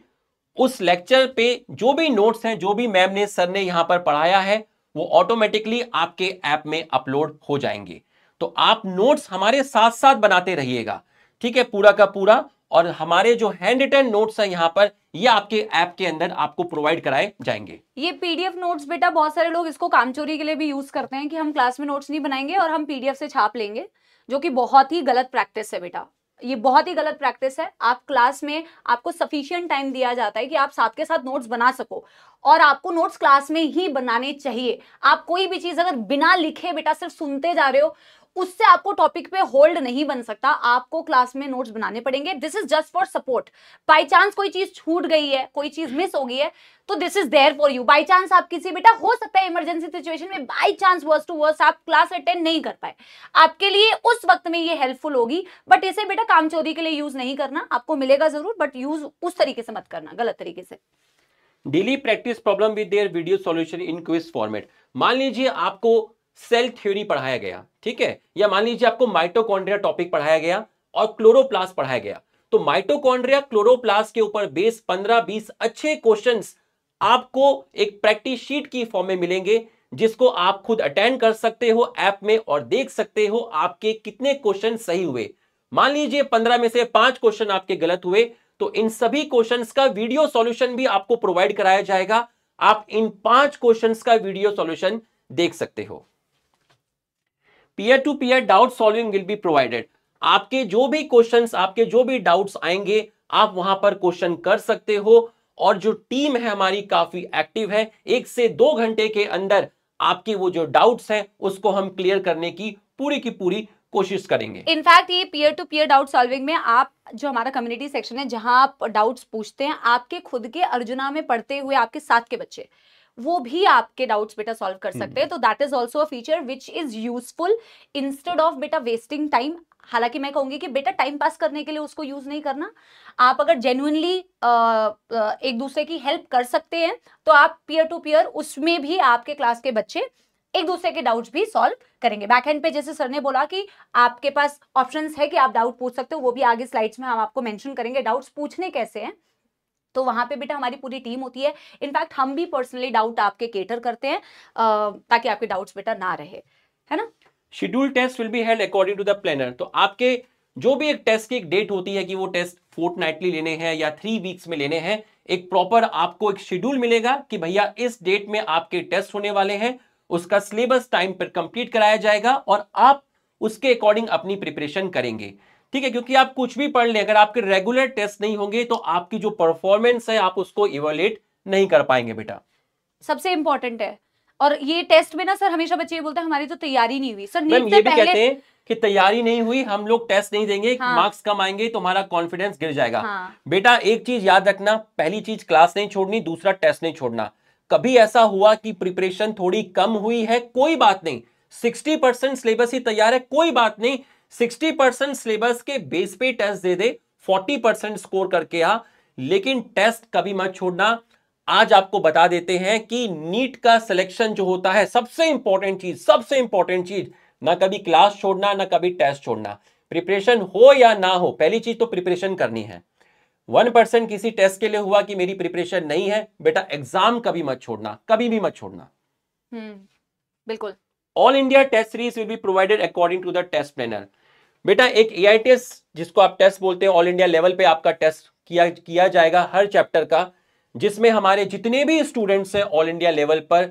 S1: उस लेक्चर पे जो भी नोट्स हैं जो भी मैम ने सर ने यहां पर पढ़ाया है वो ऑटोमेटिकली आपके ऐप में अपलोड हो जाएंगे तो आप नोट्स हमारे साथ साथ बनाते रहिएगा ठीक है पूरा का पूरा और हमारे जो हैंड रिटर्न नोट्स हैं यहां पर ये आपके ऐप के अंदर आपको प्रोवाइड कराए जाएंगे
S2: ये पीडीएफ नोट्स बेटा बहुत सारे लोग इसको कामचोरी के लिए भी यूज करते हैं कि हम क्लास में नोट्स नहीं बनाएंगे और हम पीडीएफ से छाप लेंगे जो कि बहुत ही गलत प्रैक्टिस है बेटा ये बहुत ही गलत प्रैक्टिस है आप क्लास में आपको सफिशियंट टाइम दिया जाता है कि आप साथ के साथ नोट्स बना सको और आपको नोट्स क्लास में ही बनाने चाहिए आप कोई भी चीज़ अगर बिना लिखे बेटा सिर्फ सुनते जा रहे हो उससे आपको टॉपिक पे होल्ड नहीं बन सकता आपको क्लास में नोट्स बनाने पड़ेंगे this is just for support by chance कोई चीज छूट गई है कोई चीज मिस हो गई है तो this is there for you by chance आप किसी बेटा हो सकता है इमरजेंसी सिचुएशन में by chance worse to worse आप क्लास अटेंड नहीं कर पाए आपके लिए उस वक्त में ये हेल्पफुल होगी बट इसे बेटा काम चोरी के लिए यूज नहीं करना आपको मिलेगा जरूर बट यूज उस तरीके से मत करना गलत तरीके से
S1: daily practice problem with their video solution in quiz format मान लीजिए आपको सेल थ्योरी पढ़ाया गया ठीक है या मान लीजिए आपको माइटोकॉन्ड्रिया टॉपिक पढ़ाया गया और क्लोरोप्लास्ट पढ़ाया गया तो माइटोकॉन्ड्रिया क्लोरोप्लास्ट के ऊपर बेस 15-20 अच्छे क्वेश्चन आपको एक प्रैक्टिस शीट की फॉर्म में मिलेंगे जिसको आप खुद अटेंड कर सकते हो ऐप में और देख सकते हो आपके कितने क्वेश्चन सही हुए मान लीजिए पंद्रह में से पांच क्वेश्चन आपके गलत हुए तो इन सभी क्वेश्चंस का वीडियो सॉल्यूशन भी आपको प्रोवाइड कराया जाएगा आप इन पांच क्वेश्चंस का वीडियो सॉल्यूशन देख सकते हो peer to peer doubt solving will be provided आपके जो भी क्वेश्चंस आपके जो भी डाउट्स आएंगे आप वहां पर क्वेश्चन कर सकते हो और जो टीम है हमारी काफी एक्टिव है एक से दो घंटे के अंदर आपके वो जो डाउट्स हैं उसको हम क्लियर करने की पूरी की पूरी कोशिश करेंगे
S2: इनफैक्ट ये peer to peer doubt solving में आप जो हमारा कम्युनिटी सेक्शन है जहां आप डाउट्स पूछते हैं आपके खुद के अर्जुना में पढ़ते हुए आपके साथ के बच्चे वो भी आपके डाउट्स बेटा सॉल्व कर सकते हैं हम्म। तो that is also a feature which is useful instead of बेटा वेस्टिंग टाइम हालांकि मैं कहूंगी कि बेटा टाइम पास करने के लिए उसको यूज नहीं करना आप अगर जेन्युनली एक दूसरे की हेल्प कर सकते हैं तो आप पीयर टू पीयर उसमें भी आपके क्लास के बच्चे एक दूसरे के डाउट्स भी सॉल्व करेंगे बैक हैंड पे जैसे सर ने बोला कि आपके पास ऑप्शंस है कि आप डाउट पूछ सकते हो वो भी आगे स्लाइड्स में हम आपको मेंशन करेंगे डाउट्स पूछने कैसे हैं तो वहां पे बेटा हमारी पूरी टीम होती है इनफैक्ट हम भी पर्सनली डाउट आपके केटर करते हैं ताकि आपके डाउट्स बेटा ना रहे है
S1: ना schedule test will be held according to the planner तो आपके जो भी एक टेस्ट की एक डेट होती है कि वो टेस्ट फोर्टनाइटली लेने हैं या थ्री वीक्स में लेने हैं एक प्रॉपर आपको एक शेड्यूल मिलेगा कि भैया इस डेट में आपके टेस्ट होने वाले हैं उसका सिलेबस टाइम पर कंप्लीट कराया जाएगा और आप उसके अकॉर्डिंग अपनी प्रिपरेशन करेंगे ठीक है क्योंकि आप कुछ भी पढ़ लें अगर आपके रेगुलर टेस्ट नहीं होंगे तो आपकी जो परफॉर्मेंस है आप उसको इवेलेट नहीं कर पाएंगे बेटा
S2: सबसे इंपॉर्टेंट है और ये टेस्ट में ना सर हमेशा बच्चे ये बोलते हैं हमारी तो तैयारी नहीं हुई सर नीट ये भी पहले... कहते हैं
S1: कि तैयारी नहीं हुई हम लोग टेस्ट नहीं देंगे हाँ। मार्क्स कम आएंगे तो हमारा कॉन्फिडेंस गिर जाएगा हाँ। बेटा एक चीज याद रखना पहली चीज क्लास नहीं छोड़नी दूसरा टेस्ट नहीं छोड़ना कभी ऐसा हुआ कि प्रिपरेशन थोड़ी कम हुई है कोई बात नहीं सिक्सटी परसेंट सिलेबस ही तैयार है कोई बात नहीं सिक्सटी परसेंट सिलेबस के बेस पे टेस्ट दे दे फोर्टी परसेंट स्कोर करके आ लेकिन टेस्ट कभी मत छोड़ना आज आपको बता देते हैं कि नीट का सिलेक्शन जो होता है सबसे इंपॉर्टेंट चीज सबसे इंपॉर्टेंट चीज ना कभी क्लास छोड़ना ना कभी टेस्ट छोड़ना प्रिपरेशन हो या ना हो पहली चीज तो प्रिपरेशन करनी है वन परसेंट किसी टेस्ट के लिए हुआ कि मेरी प्रिपरेशन नहीं है बेटा एग्जाम कभी मत छोड़ना कभी भी मत छोड़ना
S2: हम्म, बिल्कुल
S1: all India test series will be provided according to the test planner बेटा एक ए जिसको आप टेस्ट बोलते हैं ऑल इंडिया लेवल पे आपका टेस्ट किया किया जाएगा हर चैप्टर का जिसमें हमारे जितने भी स्टूडेंट्स हैं ऑल इंडिया लेवल पर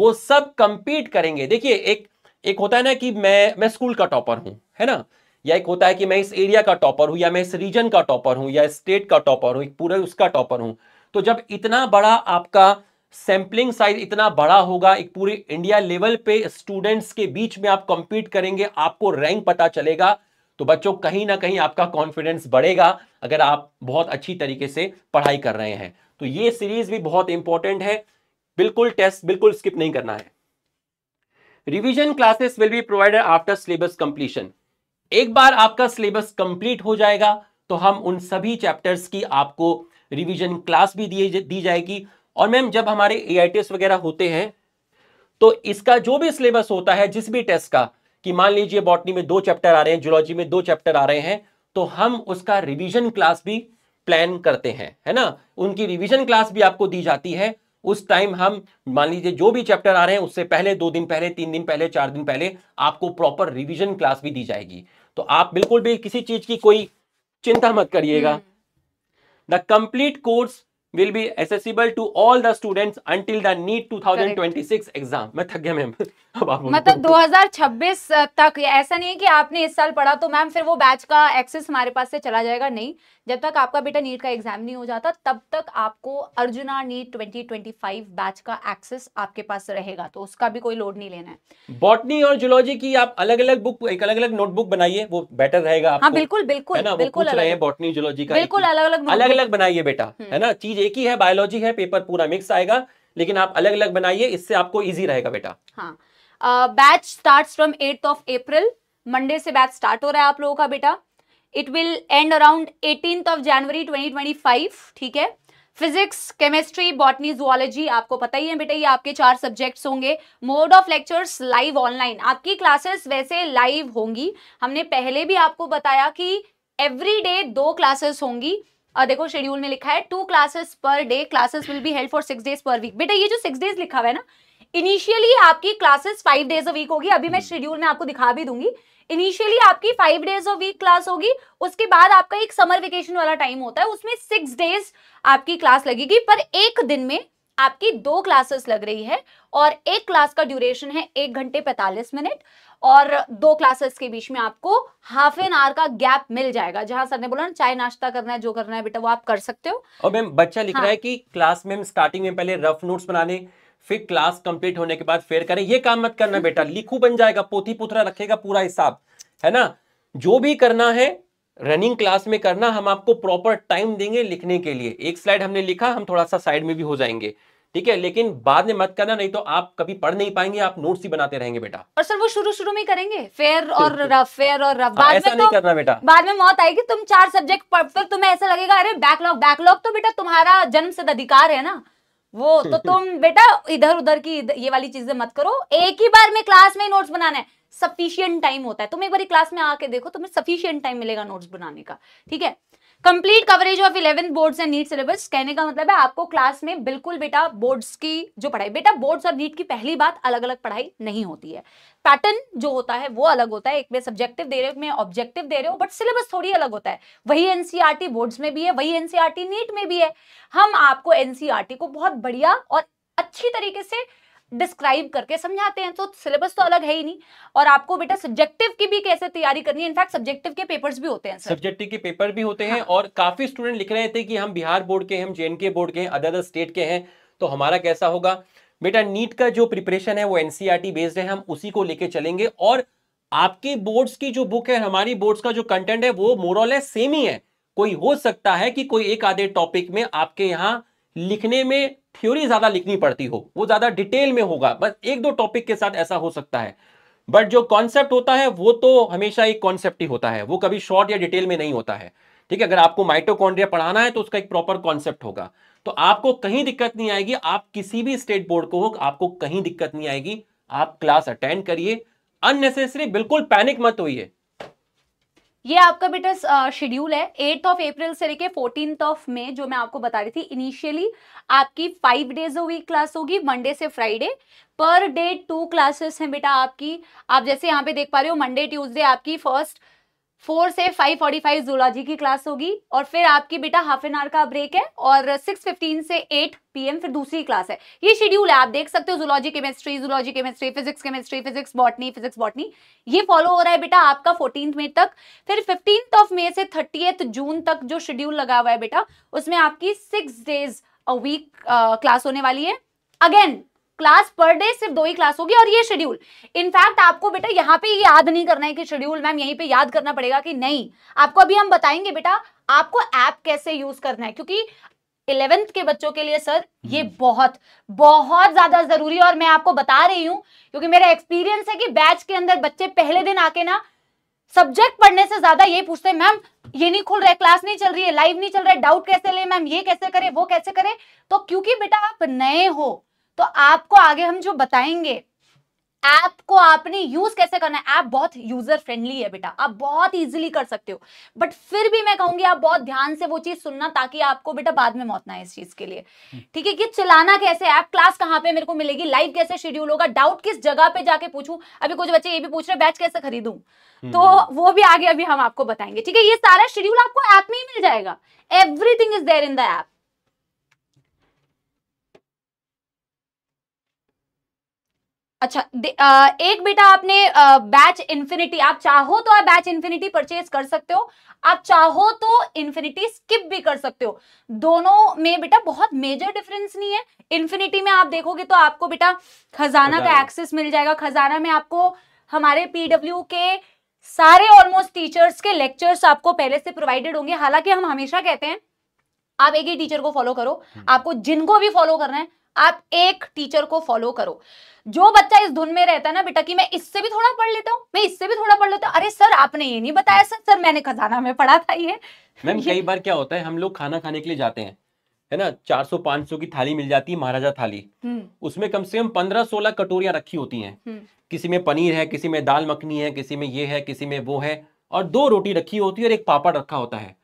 S1: वो सब कंपीट करेंगे देखिए एक एक होता है ना कि मैं मैं स्कूल का टॉपर हूं है ना या एक होता है कि मैं इस एरिया का टॉपर हूं या मैं इस रीजन का टॉपर हूं या स्टेट का टॉपर हूं पूरे उसका टॉपर हूं तो जब इतना बड़ा आपका सैंपलिंग साइज इतना बड़ा होगा एक पूरे इंडिया लेवल पे स्टूडेंट्स के बीच में आप कंपीट करेंगे आपको रैंक पता चलेगा तो बच्चों कहीं ना कहीं आपका कॉन्फिडेंस बढ़ेगा अगर आप बहुत अच्छी तरीके से पढ़ाई कर रहे हैं तो ये सीरीज भी बहुत इंपॉर्टेंट है बिल्कुल टेस्ट बिल्कुल स्किप नहीं करना है revision classes will be provided after syllabus completion एक बार आपका सिलेबस कंप्लीट हो जाएगा तो हम उन सभी चैप्टर्स की आपको रिवीजन क्लास भी दी जाएगी और मैम जब हमारे ए वगैरह होते हैं तो इसका जो भी सिलेबस होता है जिस भी टेस्ट का कि मान लीजिए बॉटनी में दो चैप्टर आ रहे हैं जूलॉजी में दो चैप्टर आ रहे हैं तो हम उसका रिवीजन क्लास भी प्लान करते हैं है ना उनकी रिवीजन क्लास भी आपको दी जाती है उस टाइम हम मान लीजिए जो भी चैप्टर आ रहे हैं उससे पहले दो दिन पहले तीन दिन पहले चार दिन पहले आपको प्रॉपर रिविजन क्लास भी दी जाएगी तो आप बिल्कुल भी किसी चीज की कोई चिंता मत करिएगा the complete course will be accessible to all the students until the NEET 2026 Correct. exam. मैं थक गया मैम मतलब
S2: 2026 तक ऐसा नहीं है कि आपने इस साल पढ़ा तो मैम फिर वो बैच का एक्सेस हमारे पास से चला जाएगा नहीं जब तक आपका बेटा नीट का एग्जाम नहीं हो जाता तब तक आपको अर्जुना नीट 2025 बैच का एक्सेस आपके पास रहेगा तो उसका भी कोई लोड नहीं लेना
S1: है बॉटनी और जूलॉजी की आप अलग अलग बुक एक अलग अलग नोटबुक बनाइए वो बेटर रहेगा हाँ, आपको हाँ
S2: बिल्कुल बिल्कुल ना, बिल्कुल
S1: बॉटनी जूलॉजी का बिल्कुल
S2: अलग अलग अलग अलग
S1: बनाइए बेटा हम्म। है ना चीज एक ही है बायोलॉजी है पेपर पूरा मिक्स आएगा लेकिन आप अलग अलग बनाइए इससे आपको ईजी रहेगा बेटा
S2: हाँ batch start from eighth of April Monday से बैच स्टार्ट हो रहा है आप लोगों का बेटा it will end around eighteen of January twenty ठीक है फिजिक्स केमिस्ट्री बॉटनी जुआलॉजी आपको पता ही है बेटा ये आपके चार सब्जेक्ट्स होंगे mode of lectures live online आपकी क्लासेस वैसे लाइव होंगी हमने पहले भी आपको बताया कि एवरी डे दो क्लासेस होंगी और देखो शेड्यूल में लिखा है two classes per day classes will be help for six days per week बेटा ये जो सिक्स डेज लिखा हुआ है ना इनिशियली आपकी classes five days a week होगी अभी मैं शेड्यूल हम्म। में आपको दिखा भी दूंगी इनिशियली आपकी five days of week class होगी उसके बाद आपका एक समर वेकेशन वाला टाइम होता है उसमें सिक्स डेज आपकी क्लास लगेगी पर एक दिन में आपकी दो क्लासेस लग रही है और एक क्लास का ड्यूरेशन है एक घंटे पैंतालीस मिनट और दो क्लासेस के बीच में आपको हाफ एन आवर का गैप मिल जाएगा जहां सर ने बोला ना चाय नाश्ता करना है जो करना है बेटा वो आप कर सकते हो
S1: और मैम बच्चा लिख हाँ. रहा है कि क्लास में स्टार्टिंग में पहले रफ नोट्स बनाने फिर क्लास कंप्लीट होने के बाद फेर करें ये काम मत करना बेटा लिखू बन जाएगा पोथी पुथरा रखेगा पूरा हिसाब है ना जो भी करना है रनिंग क्लास में करना हम आपको प्रॉपर टाइम देंगे लिखने के लिए एक स्लाइड हमने लिखा हम थोड़ा सा साइड में भी हो जाएंगे ठीक है लेकिन बाद में मत करना नहीं तो आप कभी पढ़ नहीं पाएंगे आप नोट्स ही बनाते रहेंगे बेटा
S2: और सर वो शुरू शुरू में करेंगे फेर और रफ फेयर और रफ बाद हाँ, ऐसा में नहीं तो, करना बेटा बाद में मौत आएगी तुम चार सब्जेक्ट पढ़ फिर तुम्हें ऐसा लगेगा अरे बैकलॉग बैकलॉग तो बेटा तुम्हारा जन्म अधिकार है ना वो तो तुम बेटा इधर उधर की इधर, ये वाली चीजें मत करो एक ही बार में क्लास में नोट्स बनाना है सफिशियंट टाइम होता है तुम एक बार क्लास में आके देखो तुम्हें सफिशियंट टाइम मिलेगा नोट्स बनाने का ठीक है complete coverage of eleven boards and NEET syllabus कहने का मतलब है आपको क्लास में बिल्कुल बेटा बोर्ड्स की जो पढ़ाई बेटा बोर्ड्स और नीट की पहली बात अलग अलग पढ़ाई नहीं होती है पैटर्न जो होता है वो अलग होता है एक में सब्जेक्टिव दे रहे हो एक में ऑब्जेक्टिव दे रहे हो बट सिलेबस थोड़ी अलग होता है वही एनसीआरटी बोर्ड्स e में भी है वही एनसीआरटी नीट e में भी है हम आपको एनसीआरटी e को बहुत बढ़िया और अच्छी तरीके से डिस्क्राइब करके समझाते हैं तो सिलेबस तो अलग है ही नहीं और आपको बेटा सब्जेक्टिव की भी कैसे तैयारी करनी है इनफैक्ट सब्जेक्टिव के पेपर्स भी होते हैं
S1: सब्जेक्टिव के पेपर भी होते हैं हाँ। और काफी स्टूडेंट लिख रहे थे कि हम बिहार बोर्ड के हम जे बोर्ड के अदर अदर स्टेट के हैं तो हमारा कैसा होगा बेटा नीट का जो प्रिपरेशन है वो एनसीईआरटी बेस्ड e है हम उसी को लेके चलेंगे और आपके बोर्ड्स की जो बुक है हमारी बोर्ड्स का जो कंटेंट है वो मोरल है सेम ही है कोई हो सकता है कि कोई एक आधे टॉपिक में आपके यहाँ लिखने में थ्योरी ज्यादा लिखनी पड़ती हो वो ज्यादा डिटेल में होगा बस एक दो टॉपिक के साथ ऐसा हो सकता है बट जो कॉन्सेप्ट होता है वो तो हमेशा एक कॉन्सेप्ट ही होता है वो कभी शॉर्ट या डिटेल में नहीं होता है ठीक है अगर आपको माइटोकॉन्ड्रिया पढ़ाना है तो उसका एक प्रॉपर कॉन्सेप्ट होगा तो आपको कहीं दिक्कत नहीं आएगी आप किसी भी स्टेट बोर्ड को हो आपको कहीं दिक्कत नहीं आएगी आप क्लास अटेंड करिए अननेसेसरी बिल्कुल पैनिक मत होइए
S2: ये आपका बेटा शेड्यूल है एट्थ ऑफ अप्रैल से लेके फोर्टीन ऑफ मे जो मैं आपको बता रही थी इनिशियली आपकी फाइव डेज होगी क्लास होगी मंडे से Friday per day two classes हैं बेटा आपकी आप जैसे यहाँ पे देख पा रहे हो मंडे ट्यूसडे आपकी फर्स्ट फोर से फाइव फोर्टी फाइव जोलॉजी की क्लास होगी और फिर आपकी बेटा हाफ एन आवर का ब्रेक है और सिक्स फिफ्टीन से एट पीएम फिर दूसरी क्लास है ये शेड्यूल है आप देख सकते हो zoology chemistry zoology chemistry physics chemistry physics botany physics botany ये फॉलो हो रहा है बेटा आपका फोर्टीन मे तक फिर फिफ्टींथ ऑफ मे से थर्टीएथ जून तक जो शेड्यूल लगा हुआ है बेटा उसमें आपकी six days a week class होने वाली है अगेन क्लास पर डे सिर्फ दो ही क्लास होगी और ये शेड्यूल इनफैक्ट आपको बेटा यहाँ पे याद नहीं करना है कि शेड्यूल मैम यहीं पे याद करना पड़ेगा कि नहीं आपको अभी हम बताएंगे बेटा आपको ऐप कैसे यूज करना है क्योंकि इलेवेंथ के बच्चों के लिए सर ये हम्म। बहुत बहुत ज्यादा जरूरी है और मैं आपको बता रही हूँ क्योंकि मेरा एक्सपीरियंस है कि बैच के अंदर बच्चे पहले दिन आके ना सब्जेक्ट पढ़ने से ज्यादा ये पूछते हैं मैम ये नहीं खुल रहा है क्लास नहीं चल रही है लाइव नहीं चल रहा है डाउट कैसे ले मैम ये कैसे करे वो कैसे करे तो क्योंकि बेटा आप नए हो तो आपको आगे हम जो बताएंगे ऐप को आपने यूज कैसे करना है ऐप बहुत यूजर फ्रेंडली है बेटा आप बहुत इजीली कर सकते हो बट फिर भी मैं कहूंगी आप बहुत ध्यान से वो चीज सुनना ताकि आपको बेटा बाद में मौत ना है इस चीज के लिए हम्म। ठीक है कि चलाना कैसे ऐप क्लास कहाँ पे मेरे को मिलेगी लाइव कैसे शेड्यूल होगा डाउट किस जगह पे जाके पूछू अभी कुछ बच्चे ये भी पूछ रहे बैच कैसे खरीदू हम्म, तो हम्म। वो भी आगे अभी हम आपको बताएंगे ठीक है ये सारा शेड्यूल आपको ऐप में ही मिल जाएगा everything is there in the app अच्छा आ, एक बेटा आपने आ, बैच इन्फिनिटी आप चाहो तो आप बैच इन्फिनिटी परचेज कर सकते हो आप चाहो तो इन्फिनिटी स्किप भी कर सकते हो दोनों में बेटा बहुत मेजर डिफरेंस नहीं है इन्फिनिटी में आप देखोगे तो आपको बेटा खजाना का एक्सेस मिल जाएगा खजाना में आपको हमारे पीडब्ल्यू के सारे ऑलमोस्ट टीचर्स के लेक्चर्स आपको पहले से प्रोवाइडेड होंगे हालांकि हम हमेशा कहते हैं आप एक ही टीचर को फॉलो करो हम्म। आपको जिनको भी फॉलो करना है आप एक टीचर को फॉलो करो जो बच्चा इस धुन में रहता है ना बेटा कि मैं इससे भी थोड़ा पढ़ लेता हूँ मैं इससे भी थोड़ा पढ़ लेता हूँ अरे सर आपने ये नहीं बताया सर सर मैंने खजाना में पढ़ा था ये
S1: मैम कई बार क्या होता है हम लोग खाना खाने के लिए जाते हैं है ना 400 500 की थाली मिल जाती है महाराजा थाली हम्म। उसमें कम से कम 15 16 कटोरियां रखी होती हैं हम्म। किसी में पनीर है किसी में दाल मखनी है किसी में ये है किसी में वो है और दो रोटी रखी होती है और एक पापड़ रखा होता है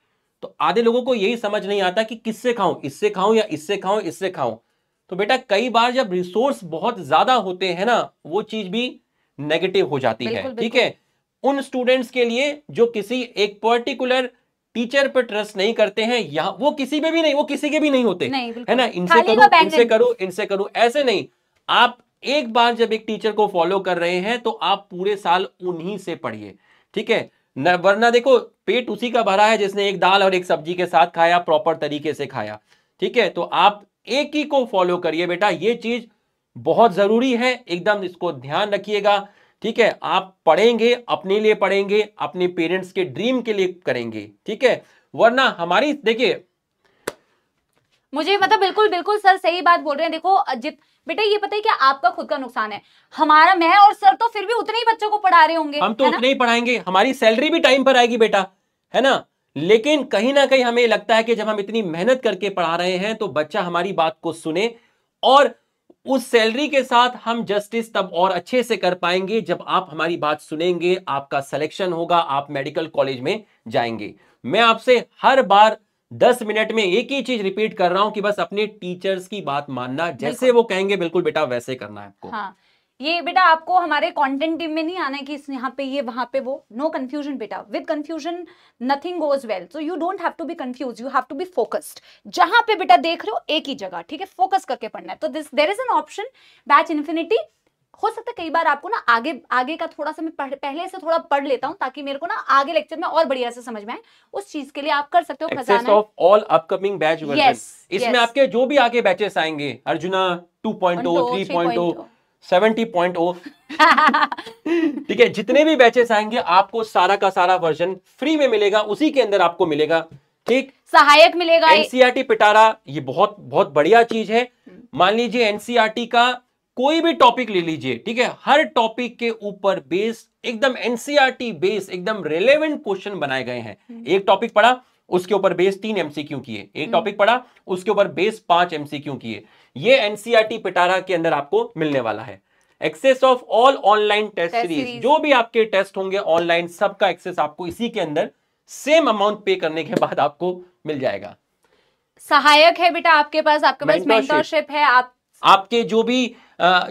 S1: तो आधे लोगों को यही समझ नहीं आता कि किससे खाऊं इससे खाऊं या इससे खाऊं इससे खाऊं तो बेटा कई बार जब रिसोर्स बहुत ज्यादा होते हैं ना वो चीज भी नेगेटिव हो जाती है ठीक है उन स्टूडेंट्स के लिए जो किसी एक पर्टिकुलर टीचर पर ट्रस्ट नहीं करते हैं यहाँ वो किसी पे भी नहीं वो किसी के भी नहीं होते है ना इनसे करो इनसे करो इनसे करो ऐसे नहीं आप एक बार जब एक टीचर को फॉलो कर रहे हैं तो आप पूरे साल उन्हीं से पढ़िए ठीक है वरना देखो पेट उसी का भरा है जिसने एक दाल और एक सब्जी के साथ खाया प्रॉपर तरीके से खाया ठीक है तो आप एक ही को फॉलो करिए बेटा ये चीज बहुत जरूरी है एकदम इसको ध्यान रखिएगा ठीक है आप पढ़ेंगे अपने लिए पढ़ेंगे अपने पेरेंट्स के ड्रीम के लिए करेंगे ठीक है वरना हमारी देखिए
S2: मुझे पता बिल्कुल बिल्कुल सर सही बात बोल रहे हैं देखो अजित बेटा ये पता है कि आपका खुद का नुकसान है हमारा मैं और सर तो फिर भी उतने ही बच्चों को पढ़ा रहे होंगे हम तो उतने ही
S1: पढ़ाएंगे हमारी सैलरी भी टाइम पर आएगी बेटा है ना लेकिन कहीं ना कहीं हमें लगता है कि जब हम इतनी मेहनत करके पढ़ा रहे हैं तो बच्चा हमारी बात को सुने और उस सैलरी के साथ हम जस्टिस तब और अच्छे से कर पाएंगे जब आप हमारी बात सुनेंगे आपका सिलेक्शन होगा आप मेडिकल कॉलेज में जाएंगे मैं आपसे हर बार दस मिनट में एक ही चीज रिपीट कर रहा हूं कि बस अपने टीचर्स की बात मानना जैसे वो कहेंगे बिल्कुल बेटा वैसे करना है आपको
S2: हाँ। ये बेटा आपको हमारे कंटेंट टीम में नहीं आना है कि इस यहाँ पे ये वहाँ पे वो नो कंफ्यूजन बेटा with confusion nothing goes well so you don't have to be confuse you have to be focused जहां पे बेटा देख रहे हो एक ही जगह ठीक है फोकस करके पढ़ना है तो this there is an option batch infinity हो सकता है कई बार आपको ना आगे आगे का थोड़ा सा मैं पढ़, पहले से थोड़ा पढ़ लेता हूँ ताकि मेरे को ना आगे लेक्चर में और बढ़िया से समझ में आए उस चीज के लिए आप कर सकते हो
S1: ऑल अपकमिंग बैच वर्जन इसमें आपके जो भी आगे बैचेस आएंगे Arjuna two point seventy point O ठीक है जितने भी बैचेस आएंगे आपको सारा का सारा वर्जन फ्री में मिलेगा उसी के अंदर आपको मिलेगा ठीक
S2: सहायक मिलेगा एनसीआरटी
S1: e पिटारा ये बहुत बहुत बढ़िया चीज है मान लीजिए एनसीआरटी e का कोई भी टॉपिक ले लीजिए ठीक है हर टॉपिक के ऊपर बेस एकदम एनसीआरटी बेस e एकदम रेलेवेंट क्वेश्चन बनाए गए हैं हम्म। एक टॉपिक पढ़ा उसके ऊपर बेस तीन एमसीक्यू किए एक टॉपिक हम्म। पढ़ा उसके ऊपर बेस पांच एमसीक्यू किए ये एनसीआरटी e पिटारा के अंदर आपको मिलने वाला है access of all online test series जो भी आपके टेस्ट होंगे ऑनलाइन सबका एक्सेस आपको इसी के अंदर सेम अमाउंट पे करने के बाद आपको मिल जाएगा
S2: सहायक है बेटा आपके पास आपके पास मेंटरशिप है आप
S1: आपके जो भी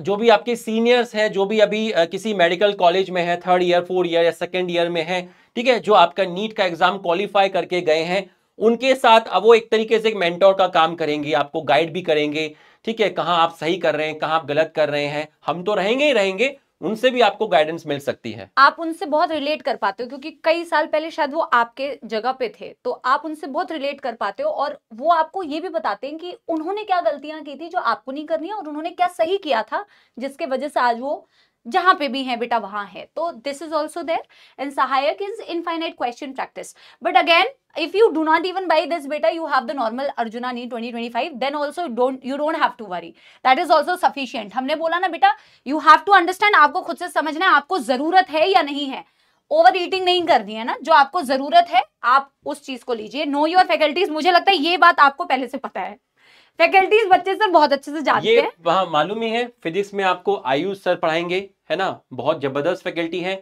S1: जो भी आपके सीनियर्स हैं जो भी अभी किसी मेडिकल कॉलेज में है थर्ड ईयर फोर्थ ईयर या सेकेंड ईयर में है ठीक है जो आपका नीट का एग्जाम क्वालिफाई करके गए हैं उनके साथ अब वो एक तरीके से एक मेंटोर का काम करेंगे आपको गाइड भी करेंगे ठीक है कहाँ आप सही कर रहे हैं कहाँ आप गलत कर रहे हैं हम तो रहेंगे ही रहेंगे उनसे भी आपको गाइडेंस मिल सकती है
S2: आप उनसे बहुत रिलेट कर पाते हो क्योंकि कई साल पहले शायद वो आपके जगह पे थे तो आप उनसे बहुत रिलेट कर पाते हो और वो आपको ये भी बताते हैं कि उन्होंने क्या गलतियां की थी जो आपको नहीं करनी है और उन्होंने क्या सही किया था जिसके वजह से आज वो जहां पे भी है बेटा वहां है तो this is also there and सहायक is infinite question practice but again if you do not even by this बेटा you have the normal Arjuna NEET twenty twenty two worry that is also sufficient हमने बोला ना बेटा you have to understand आपको खुद से समझना है आपको जरूरत है या नहीं है ओवर ईटिंग नहीं करनी है ना जो आपको जरूरत है आप उस चीज को लीजिए नो योर फैकल्टीज मुझे लगता है ये बात आपको पहले से पता है फैकल्टीज बच्चे सर बहुत अच्छे से जानते हैं
S1: वहाँ मालूम ही है फिजिक्स में आपको आयुष सर पढ़ाएंगे है ना बहुत जबरदस्त फैकल्टी है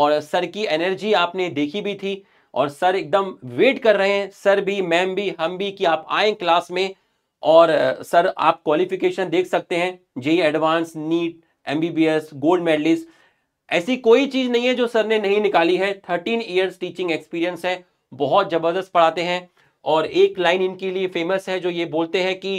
S1: और सर की एनर्जी आपने देखी भी थी और सर एकदम वेट कर रहे हैं सर भी मैम भी हम भी कि आप आए क्लास में और सर आप क्वालिफिकेशन देख सकते हैं J advance NEET MBBS gold medalist ऐसी कोई चीज़ नहीं है जो सर ने नहीं निकाली है थर्टीन ईयर्स टीचिंग एक्सपीरियंस है बहुत ज़बरदस्त पढ़ाते हैं और एक लाइन इनके लिए फेमस है जो ये बोलते हैं कि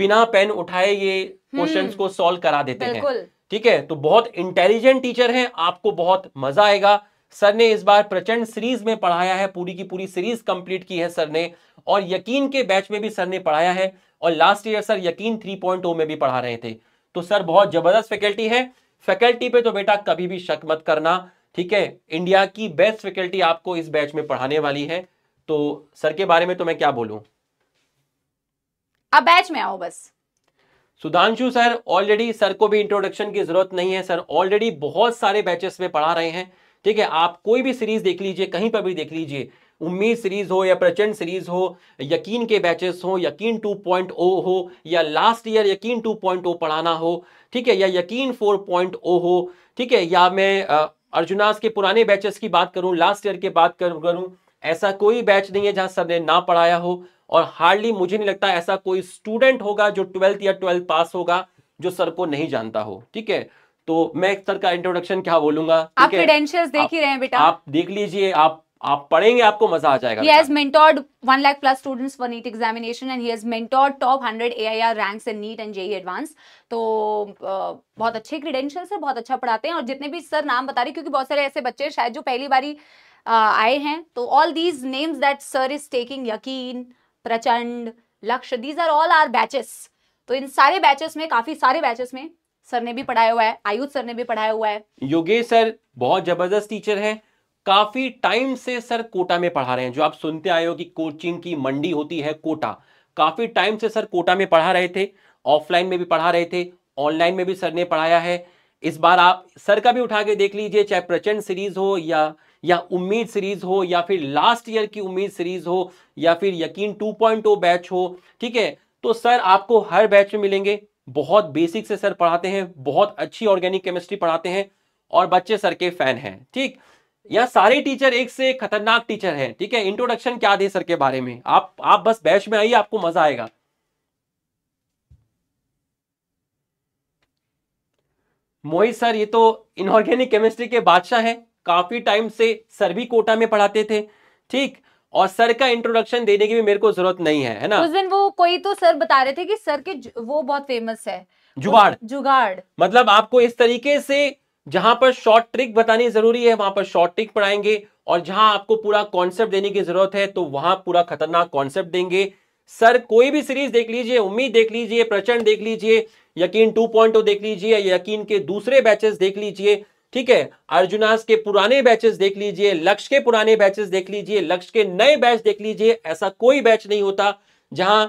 S1: बिना पेन उठाए ये क्वेश्चन हम्म। को सॉल्व करा देते हैं ठीक है तो बहुत इंटेलिजेंट टीचर हैं आपको बहुत मजा आएगा सर ने इस बार प्रचंड सीरीज में पढ़ाया है पूरी की पूरी सीरीज कंप्लीट की है सर ने और यकीन के बैच में भी सर ने पढ़ाया है और लास्ट ईयर सर यकीन 3.0 में भी पढ़ा रहे थे तो सर बहुत जबरदस्त फैकल्टी है फैकल्टी पे तो बेटा कभी भी शक मत करना ठीक है इंडिया की बेस्ट फैकल्टी आपको इस बैच में पढ़ाने वाली है तो सर के बारे में तो मैं क्या बोलूं
S2: अब बैच में आओ बस
S1: सुधांशु सर ऑलरेडी सर को भी इंट्रोडक्शन की जरूरत नहीं है सर ऑलरेडी बहुत सारे बैचेस में पढ़ा रहे हैं ठीक है आप कोई भी सीरीज देख लीजिए कहीं पर भी देख लीजिए उम्मीद सीरीज हो या प्रचंड सीरीज हो यकीन के बैचेस हो यकीन 2.0 हो या लास्ट ईयर यकीन 2.0 पढ़ाना हो ठीक है या यकीन 4.0 हो ठीक है या मैं अर्जुनास के पुराने बैचेस की बात करूं लास्ट ईयर के बात करूं ऐसा कोई बैच नहीं है जहां सर ने ना पढ़ाया हो और हार्डली मुझे नहीं लगता ऐसा कोई स्टूडेंट होगा जो ट्वेल्थ या ट्वेल्थ पास होगा जो सर को नहीं जानता हो ठीक है तो मैं सर का इंट्रोडक्शन क्या बोलूंगा आप क्रेडेंशियल्स
S2: देख ही रहे हैं बेटा आप
S1: देख लीजिए आप आप पढ़ेंगे आपको मजा आ जाएगा he has
S2: mentored 1 lakh plus students for NEET examination and he has mentored top 100 AIR ranks in NEET and JEE advanced तो बहुत अच्छे क्रेडेंशियल्स है बहुत अच्छा पढ़ाते हैं और जितने भी सर नाम बता रहे क्योंकि बहुत सारे ऐसे बच्चे शायद जो पहली बारी Uh, आए हैं तो all these names that sir is taking Yakeen Prachand Lakshya these are all are batches तो इन सारे बैचेस में काफी सारे बैचेस में सर ने भी पढ़ाया हुआ है आयुष सर ने भी पढ़ाया हुआ है
S1: योगेश सर बहुत जबरदस्त टीचर है काफी टाइम से सर कोटा में पढ़ा रहे हैं जो आप सुनते आए हो कि कोचिंग की मंडी होती है कोटा काफी टाइम से सर कोटा में पढ़ा रहे थे ऑफलाइन में भी पढ़ा रहे थे ऑनलाइन में भी सर ने पढ़ाया है इस बार आप सर का भी उठा के देख लीजिए चाहे प्रचंड सीरीज हो या या उम्मीद सीरीज हो या फिर लास्ट ईयर की उम्मीद सीरीज हो या फिर यकीन 2.0 बैच हो ठीक है तो सर आपको हर बैच में मिलेंगे बहुत बेसिक से सर पढ़ाते हैं बहुत अच्छी ऑर्गेनिक केमिस्ट्री पढ़ाते हैं और बच्चे सर के फैन हैं ठीक या सारे टीचर एक से खतरनाक टीचर हैं ठीक है इंट्रोडक्शन क्या दे सर के बारे में आप आप बस बैच में आइए आपको मजा आएगा मोहित सर ये तो इनऑर्गेनिक केमिस्ट्री के बादशाह हैं काफ़ी टाइम से सर भी कोटा में पढ़ाते थे ठीक और सर का इंट्रोडक्शन देने की भी मेरे को जरूरत नहीं है है ना उस
S2: दिन वो कोई तो सर बता रहे थे कि सर के वो बहुत फेमस है जुगाड़ जुगाड़
S1: मतलब आपको इस तरीके से जहां पर शॉर्ट ट्रिक बतानी जरूरी है वहां पर शॉर्ट ट्रिक पढ़ाएंगे और जहां आपको पूरा कॉन्सेप्ट देने की जरूरत है तो वहां पूरा खतरनाक कॉन्सेप्ट देंगे सर कोई भी सीरीज देख लीजिए उम्मीद देख लीजिए प्रचंड देख लीजिए यकीन 2.0 देख लीजिए यकीन के दूसरे बैचेस देख लीजिए ठीक है अर्जुनास के पुराने बैचेस देख लीजिए लक्ष्य के पुराने बैचेस देख लीजिए लक्ष्य के नए बैच देख लीजिए ऐसा कोई बैच नहीं होता जहां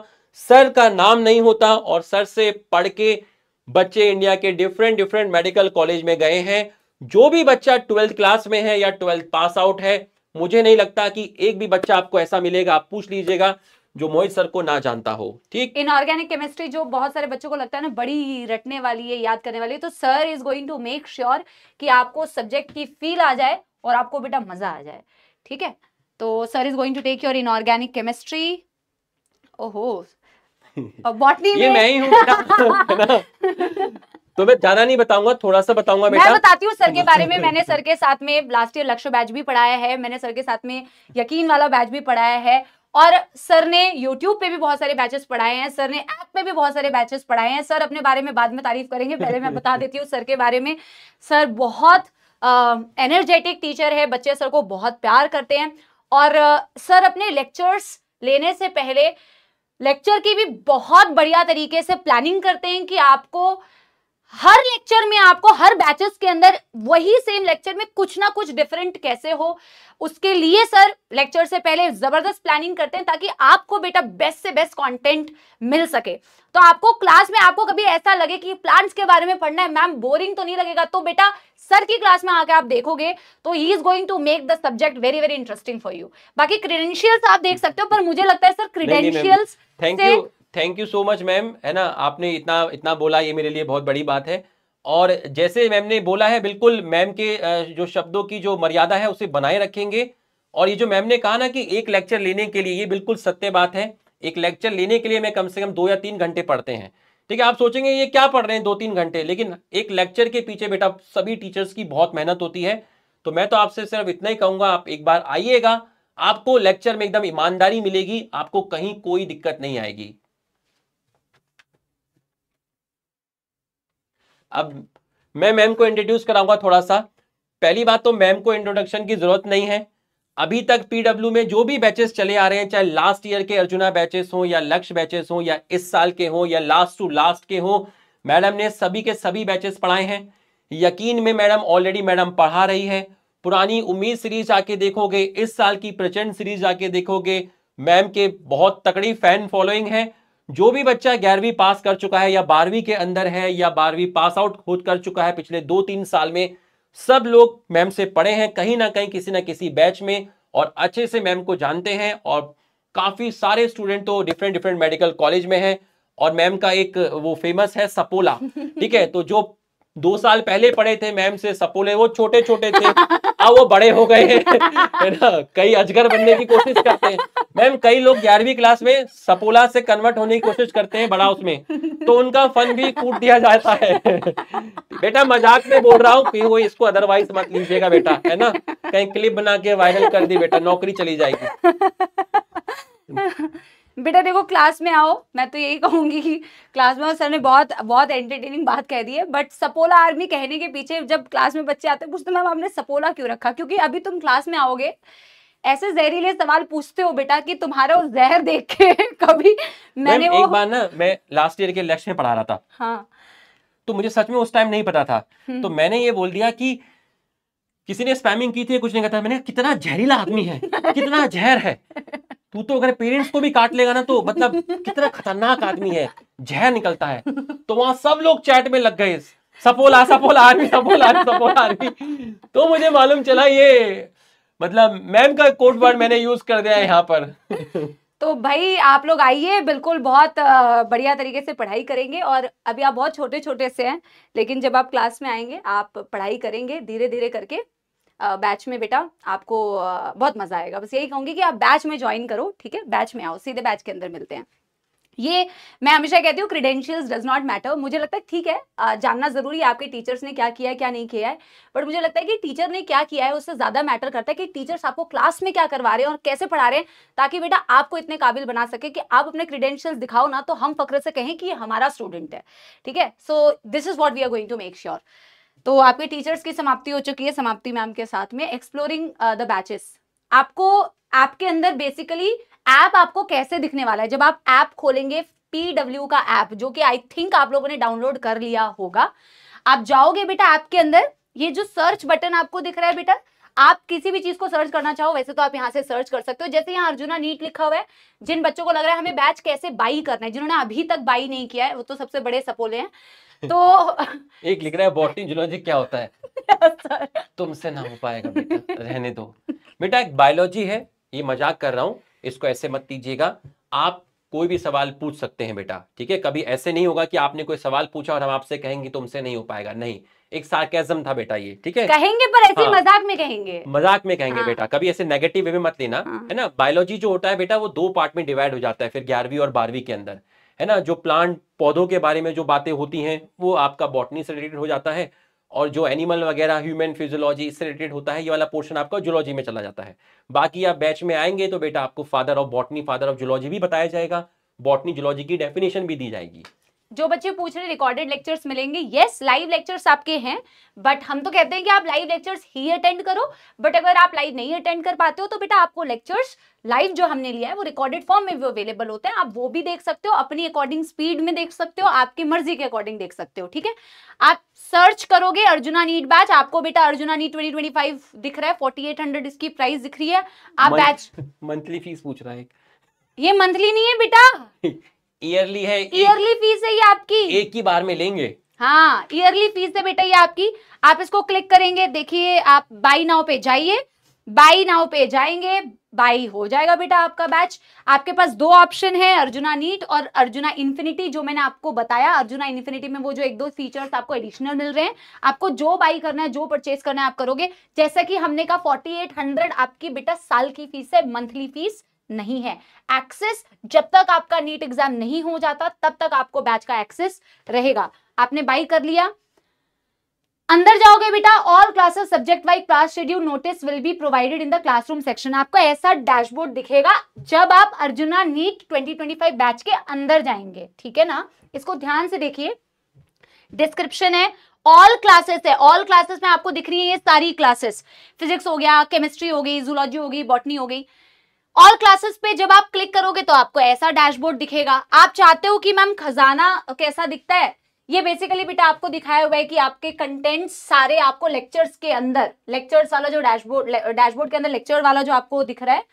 S1: सर का नाम नहीं होता और सर से पढ़ के बच्चे इंडिया के डिफरेंट डिफरेंट मेडिकल कॉलेज में गए हैं जो भी बच्चा ट्वेल्थ क्लास में है या ट्वेल्थ पास आउट है मुझे नहीं लगता कि एक भी बच्चा आपको ऐसा मिलेगा आप पूछ लीजिएगा जो मोहित सर को ना जानता हो ठीक
S2: इनऑर्गेनिक केमिस्ट्री जो बहुत सारे बच्चों को लगता है ना बड़ी रटने वाली है याद करने वाली है तो sir is going to make sure कि आपको सब्जेक्ट की फील आ जाए और आपको बेटा मजा आ जाए ठीक है तो sir is going to take your inorganic chemistry ओहो बॉटनी ये मैं ही
S1: हूँ तो मैं ज्यादा नहीं बताऊंगा थोड़ा सा बताऊंगा बेटा मैं बताती
S2: हूँ सर के बारे में मैंने सर के साथ में लास्ट ईयर लक्ष्य बैच भी पढ़ाया है मैंने सर के साथ में यकीन वाला बैच भी पढ़ाया है और सर ने यूट्यूब पे भी बहुत सारे बैचेस पढ़ाए हैं सर ने ऐप पे भी बहुत सारे बैचेस पढ़ाए हैं सर अपने बारे में बाद में तारीफ करेंगे पहले मैं बता देती हूँ सर के बारे में सर बहुत एनर्जेटिक टीचर है बच्चे सर को बहुत प्यार करते हैं और सर अपने लेक्चर्स लेने से पहले लेक्चर की भी बहुत बढ़िया तरीके से प्लानिंग करते हैं कि आपको हर लेक्चर में आपको हर बैचेस के अंदर वही सेम लेक्चर में कुछ ना कुछ डिफरेंट कैसे हो उसके लिए सर लेक्चर से पहले जबरदस्त प्लानिंग करते हैं ताकि आपको बेटा बेस्ट से बेस्ट कंटेंट मिल सके तो आपको क्लास में आपको कभी ऐसा लगे कि प्लांट्स के बारे में पढ़ना है मैम बोरिंग तो नहीं लगेगा तो बेटा सर की क्लास में आके आप देखोगे तो he is going to make the subject very very interesting for you बाकी क्रीडेंशियल्स आप देख सकते हो पर मुझे लगता है sir credentials thank you
S1: thank you so much ma'am है ना आपने इतना इतना बोला ये मेरे लिए बहुत बड़ी बात है और जैसे मैम ने बोला है बिल्कुल मैम के जो शब्दों की जो मर्यादा है उसे बनाए रखेंगे और ये जो मैम ने कहा ना कि एक लेक्चर लेने के लिए ये बिल्कुल सत्य बात है एक लेक्चर लेने के लिए मैं कम से कम दो या तीन घंटे पढ़ते हैं ठीक है आप सोचेंगे ये क्या पढ़ रहे हैं दो तीन घंटे लेकिन एक लेक्चर के पीछे बेटा सभी टीचर्स की बहुत मेहनत होती है तो मैं तो आपसे सिर्फ इतना ही कहूंगा आप एक बार आइएगा आपको लेक्चर में एकदम ईमानदारी मिलेगी आपको कहीं कोई दिक्कत नहीं आएगी अब मैं मैम को इंट्रोड्यूस कराऊंगा थोड़ा सा पहली बात तो मैम को इंट्रोडक्शन की जरूरत नहीं है अभी तक पीडब्ल्यू में जो भी बैचेस चले आ रहे हैं चाहे लास्ट ईयर के अर्जुना बैचेस हों या लक्ष्य बैचेस हों या इस साल के हों या लास्ट टू लास्ट के हों मैडम ने सभी के सभी बैचेस पढ़ाए हैं यकीन में मैडम ऑलरेडी मैडम पढ़ा रही है पुरानी उम्मीद सीरीज आके देखोगे इस साल की प्रचंड सीरीज आके देखोगे मैम के बहुत तकड़ी फैन फॉलोइंग है जो भी बच्चा ग्यारहवीं पास कर चुका है या बारहवीं के अंदर है या बारहवीं पास आउट खुद कर चुका है पिछले दो तीन साल में सब लोग मैम से पढ़े हैं कहीं ना कहीं किसी ना किसी बैच में और अच्छे से मैम को जानते हैं और काफ़ी सारे स्टूडेंट तो डिफरेंट डिफरेंट मेडिकल कॉलेज में है और मैम का एक वो फेमस है सपोला ठीक है तो जो दो साल पहले पढ़े थे मैम से सपोले वो छोटे छोटे थे अब हाँ, वो बड़े हो गए है ना कई अजगर बनने की कोशिश करते हैं मैम कई लोग ग्यारहवीं क्लास में सपोला से कन्वर्ट होने की कोशिश करते हैं बड़ा उसमें तो उनका फन भी कूट दिया जाता है बेटा मजाक में बोल रहा हूँ फिर वो इसको अदरवाइज मत लीजिएगा बेटा है ना कहीं क्लिप बना के वायरल कर दी बेटा नौकरी चली जाएगी
S2: बेटा देखो क्लास में आओ मैं तो यही कहूंगी कि क्लास में सर ने बहुत बहुत एंटरटेनिंग बात कह दी है बट सपोला आर्मी कहने के पीछे जब क्लास में बच्चे आते हैं पूछते मैम आपने सपोला क्यों रखा क्योंकि अभी तुम क्लास में आओगे ऐसे जहरीले सवाल पूछते हो बेटा कि तुम्हारा जहर देख के कभी मैंने वो... एक
S1: बार ना मैं लास्ट ईयर के लेक्चर में पढ़ा रहा था हाँ तो मुझे सच में उस टाइम नहीं पता था हम्म। तो मैंने ये बोल दिया कि किसी ने स्पैमिंग की थी कुछ नहीं कहता मैंने कितना जहरीला आदमी है कितना जहर है तू तो अगर पेरेंट्स को भी काट लेगा ना तो मतलब कितना खतरनाक आदमी है जहर निकलता है तो वहां सब लोग चैट में लग गए सपोला सपोला आर्मी सपोला आर्मी सपोला आर्मी तो मुझे मालूम चला ये मतलब मैम का कोट वर्ड मैंने यूज कर दिया है यहाँ पर
S2: तो भाई आप लोग आइए बिल्कुल बहुत बढ़िया तरीके से पढ़ाई करेंगे और अभी आप बहुत छोटे छोटे से हैं लेकिन जब आप क्लास में आएंगे आप पढ़ाई करेंगे धीरे धीरे करके बैच में बेटा आपको बहुत मज़ा आएगा बस यही कहूंगी कि आप बैच में ज्वाइन करो ठीक है बैच में आओ सीधे बैच के अंदर मिलते हैं ये मैं हमेशा कहती हूँ क्रीडेंशियल्स डज नॉट मैटर मुझे लगता है ठीक है जानना जरूरी है आपके टीचर्स ने क्या किया है क्या नहीं किया है बट मुझे लगता है कि टीचर ने क्या किया है उससे ज़्यादा मैटर करता है कि टीचर्स आपको क्लास में क्या करवा रहे हैं और कैसे पढ़ा रहे हैं ताकि बेटा आपको इतने काबिल बना सके कि आप अपने क्रीडेंशियल्स दिखाओ ना तो हम फक्र से कहें कि ये हमारा स्टूडेंट है ठीक है so this is what we are going to make sure तो आपके टीचर्स की समाप्ति हो चुकी है समाप्ति मैम के साथ में एक्सप्लोरिंग द बैचेस आपको आपके अंदर बेसिकली ऐप आपको कैसे दिखने वाला है जब आप ऐप खोलेंगे पीडब्ल्यू का ऐप जो कि आई थिंक आप लोगों ने डाउनलोड कर लिया होगा आप जाओगे बेटा ऐप के अंदर ये जो सर्च बटन आपको दिख रहा है बेटा आप किसी भी चीज को सर्च करना चाहो वैसे तो आप यहाँ से सर्च कर सकते हो जैसे यहाँ अर्जुना नीट लिखा हुआ है जिन बच्चों को लग रहा है हमें बैच कैसे बाई करना है जिन्होंने अभी तक बाई नहीं किया है वो तो सबसे बड़े सपोले हैं तो
S1: एक लिख रहा है बॉटनी जूलॉजी क्या होता है तुमसे ना हो पाएगा बेटा रहने दो बेटा एक बायोलॉजी है ये मजाक कर रहा हूँ इसको ऐसे मत दीजिएगा आप कोई भी सवाल पूछ सकते हैं बेटा ठीक है कभी ऐसे नहीं होगा कि आपने कोई सवाल पूछा और हम आपसे कहेंगे तुमसे नहीं हो पाएगा नहीं एक सार्केजम था बेटा ये ठीक है कहेंगे
S2: पर ऐसे हाँ, मजाक में कहेंगे
S1: मजाक में कहेंगे हाँ, बेटा कभी ऐसे नेगेटिव वे में मत लेना हाँ, है ना बायोलॉजी जो होता है बेटा वो दो पार्ट में डिवाइड हो जाता है फिर ग्यारहवीं और बारहवीं के अंदर है ना जो प्लांट पौधों के बारे में जो बातें होती हैं वो आपका बॉटनी से रिलेटेड हो जाता है और जो एनिमल वगैरह ह्यूमन फिजियोलॉजी इससे रिलेटेड होता है ये वाला पोर्शन आपका जुलॉजी में चला जाता है बाकी आप बैच में आएंगे तो बेटा आपको father of botany father of zoology भी बताया जाएगा बॉटनी जुलॉजी की डेफिनेशन भी दी जाएगी
S2: जो बच्चे पूछ रहे रिकॉर्डेड लेक्चर्स मिलेंगे यस लाइव लेक्चर्स आपके हैं बट हम तो कहते हैं कि आप लाइव लेक्चर्स ही अटेंड करो बट अगर आप लाइव नहीं अटेंड कर पाते हो तो बेटा आपको लेक्चर्स लाइव जो हमने लिया है वो रिकॉर्डेड फॉर्म में भी अवेलेबल होते हैं आप वो भी देख सकते हो अपनी अकॉर्डिंग स्पीड में देख सकते हो आपकी मर्जी के अकॉर्डिंग देख सकते हो ठीक है आप सर्च करोगे अर्जुना नीट बैच आपको बेटा अर्जुना नीट ट्वेंटी दिख रहा है फोर्टी इसकी प्राइस दिख रही है
S1: आप बैच मंथली फीस पूछ रहा है
S2: ये मंथली नहीं है बेटा
S1: ईयरली है ईयरली
S2: फीस है ये आपकी एक
S1: ही बार में लेंगे
S2: हाँ ईयरली फीस है बेटा ये आपकी आप इसको क्लिक करेंगे देखिए आप बाई नाव पे जाइए बाई नाव पे जाएंगे बाई हो जाएगा बेटा आपका बैच आपके पास दो ऑप्शन है अर्जुना नीट और अर्जुना इन्फिनिटी जो मैंने आपको बताया अर्जुना इन्फिनिटी में वो जो एक दो फीचर्स आपको एडिशनल मिल रहे हैं आपको जो बाई करना है जो परचेज करना है आप करोगे जैसा कि हमने कहा 4800 आपकी बेटा साल की फीस है मंथली फीस नहीं है एक्सेस जब तक आपका नीट एग्जाम नहीं हो जाता तब तक आपको बैच का एक्सेस रहेगा आपने बाई कर लिया अंदर जाओगे बेटा all classes subject wise class schedule notice will be provided in the classroom section आपको ऐसा डैशबोर्ड दिखेगा जब आप अर्जुना नीट 2025 बैच के अंदर जाएंगे ठीक है ना इसको ध्यान से देखिए डिस्क्रिप्शन है ऑल क्लासेस है ऑल क्लासेस में आपको दिख रही है ये सारी क्लासेस फिजिक्स हो गया केमिस्ट्री हो गई जूलॉजी हो गई बॉटनी हो गई ऑल क्लासेस पे जब आप क्लिक करोगे तो आपको ऐसा डैशबोर्ड दिखेगा आप चाहते हो कि मैम खजाना कैसा दिखता है ये बेसिकली बेटा आपको दिखाया हुआ है कि आपके कंटेंट सारे आपको लेक्चर्स के अंदर लेक्चर्स वाला जो डैशबोर्ड डैशबोर्ड के अंदर लेक्चर वाला जो आपको दिख रहा है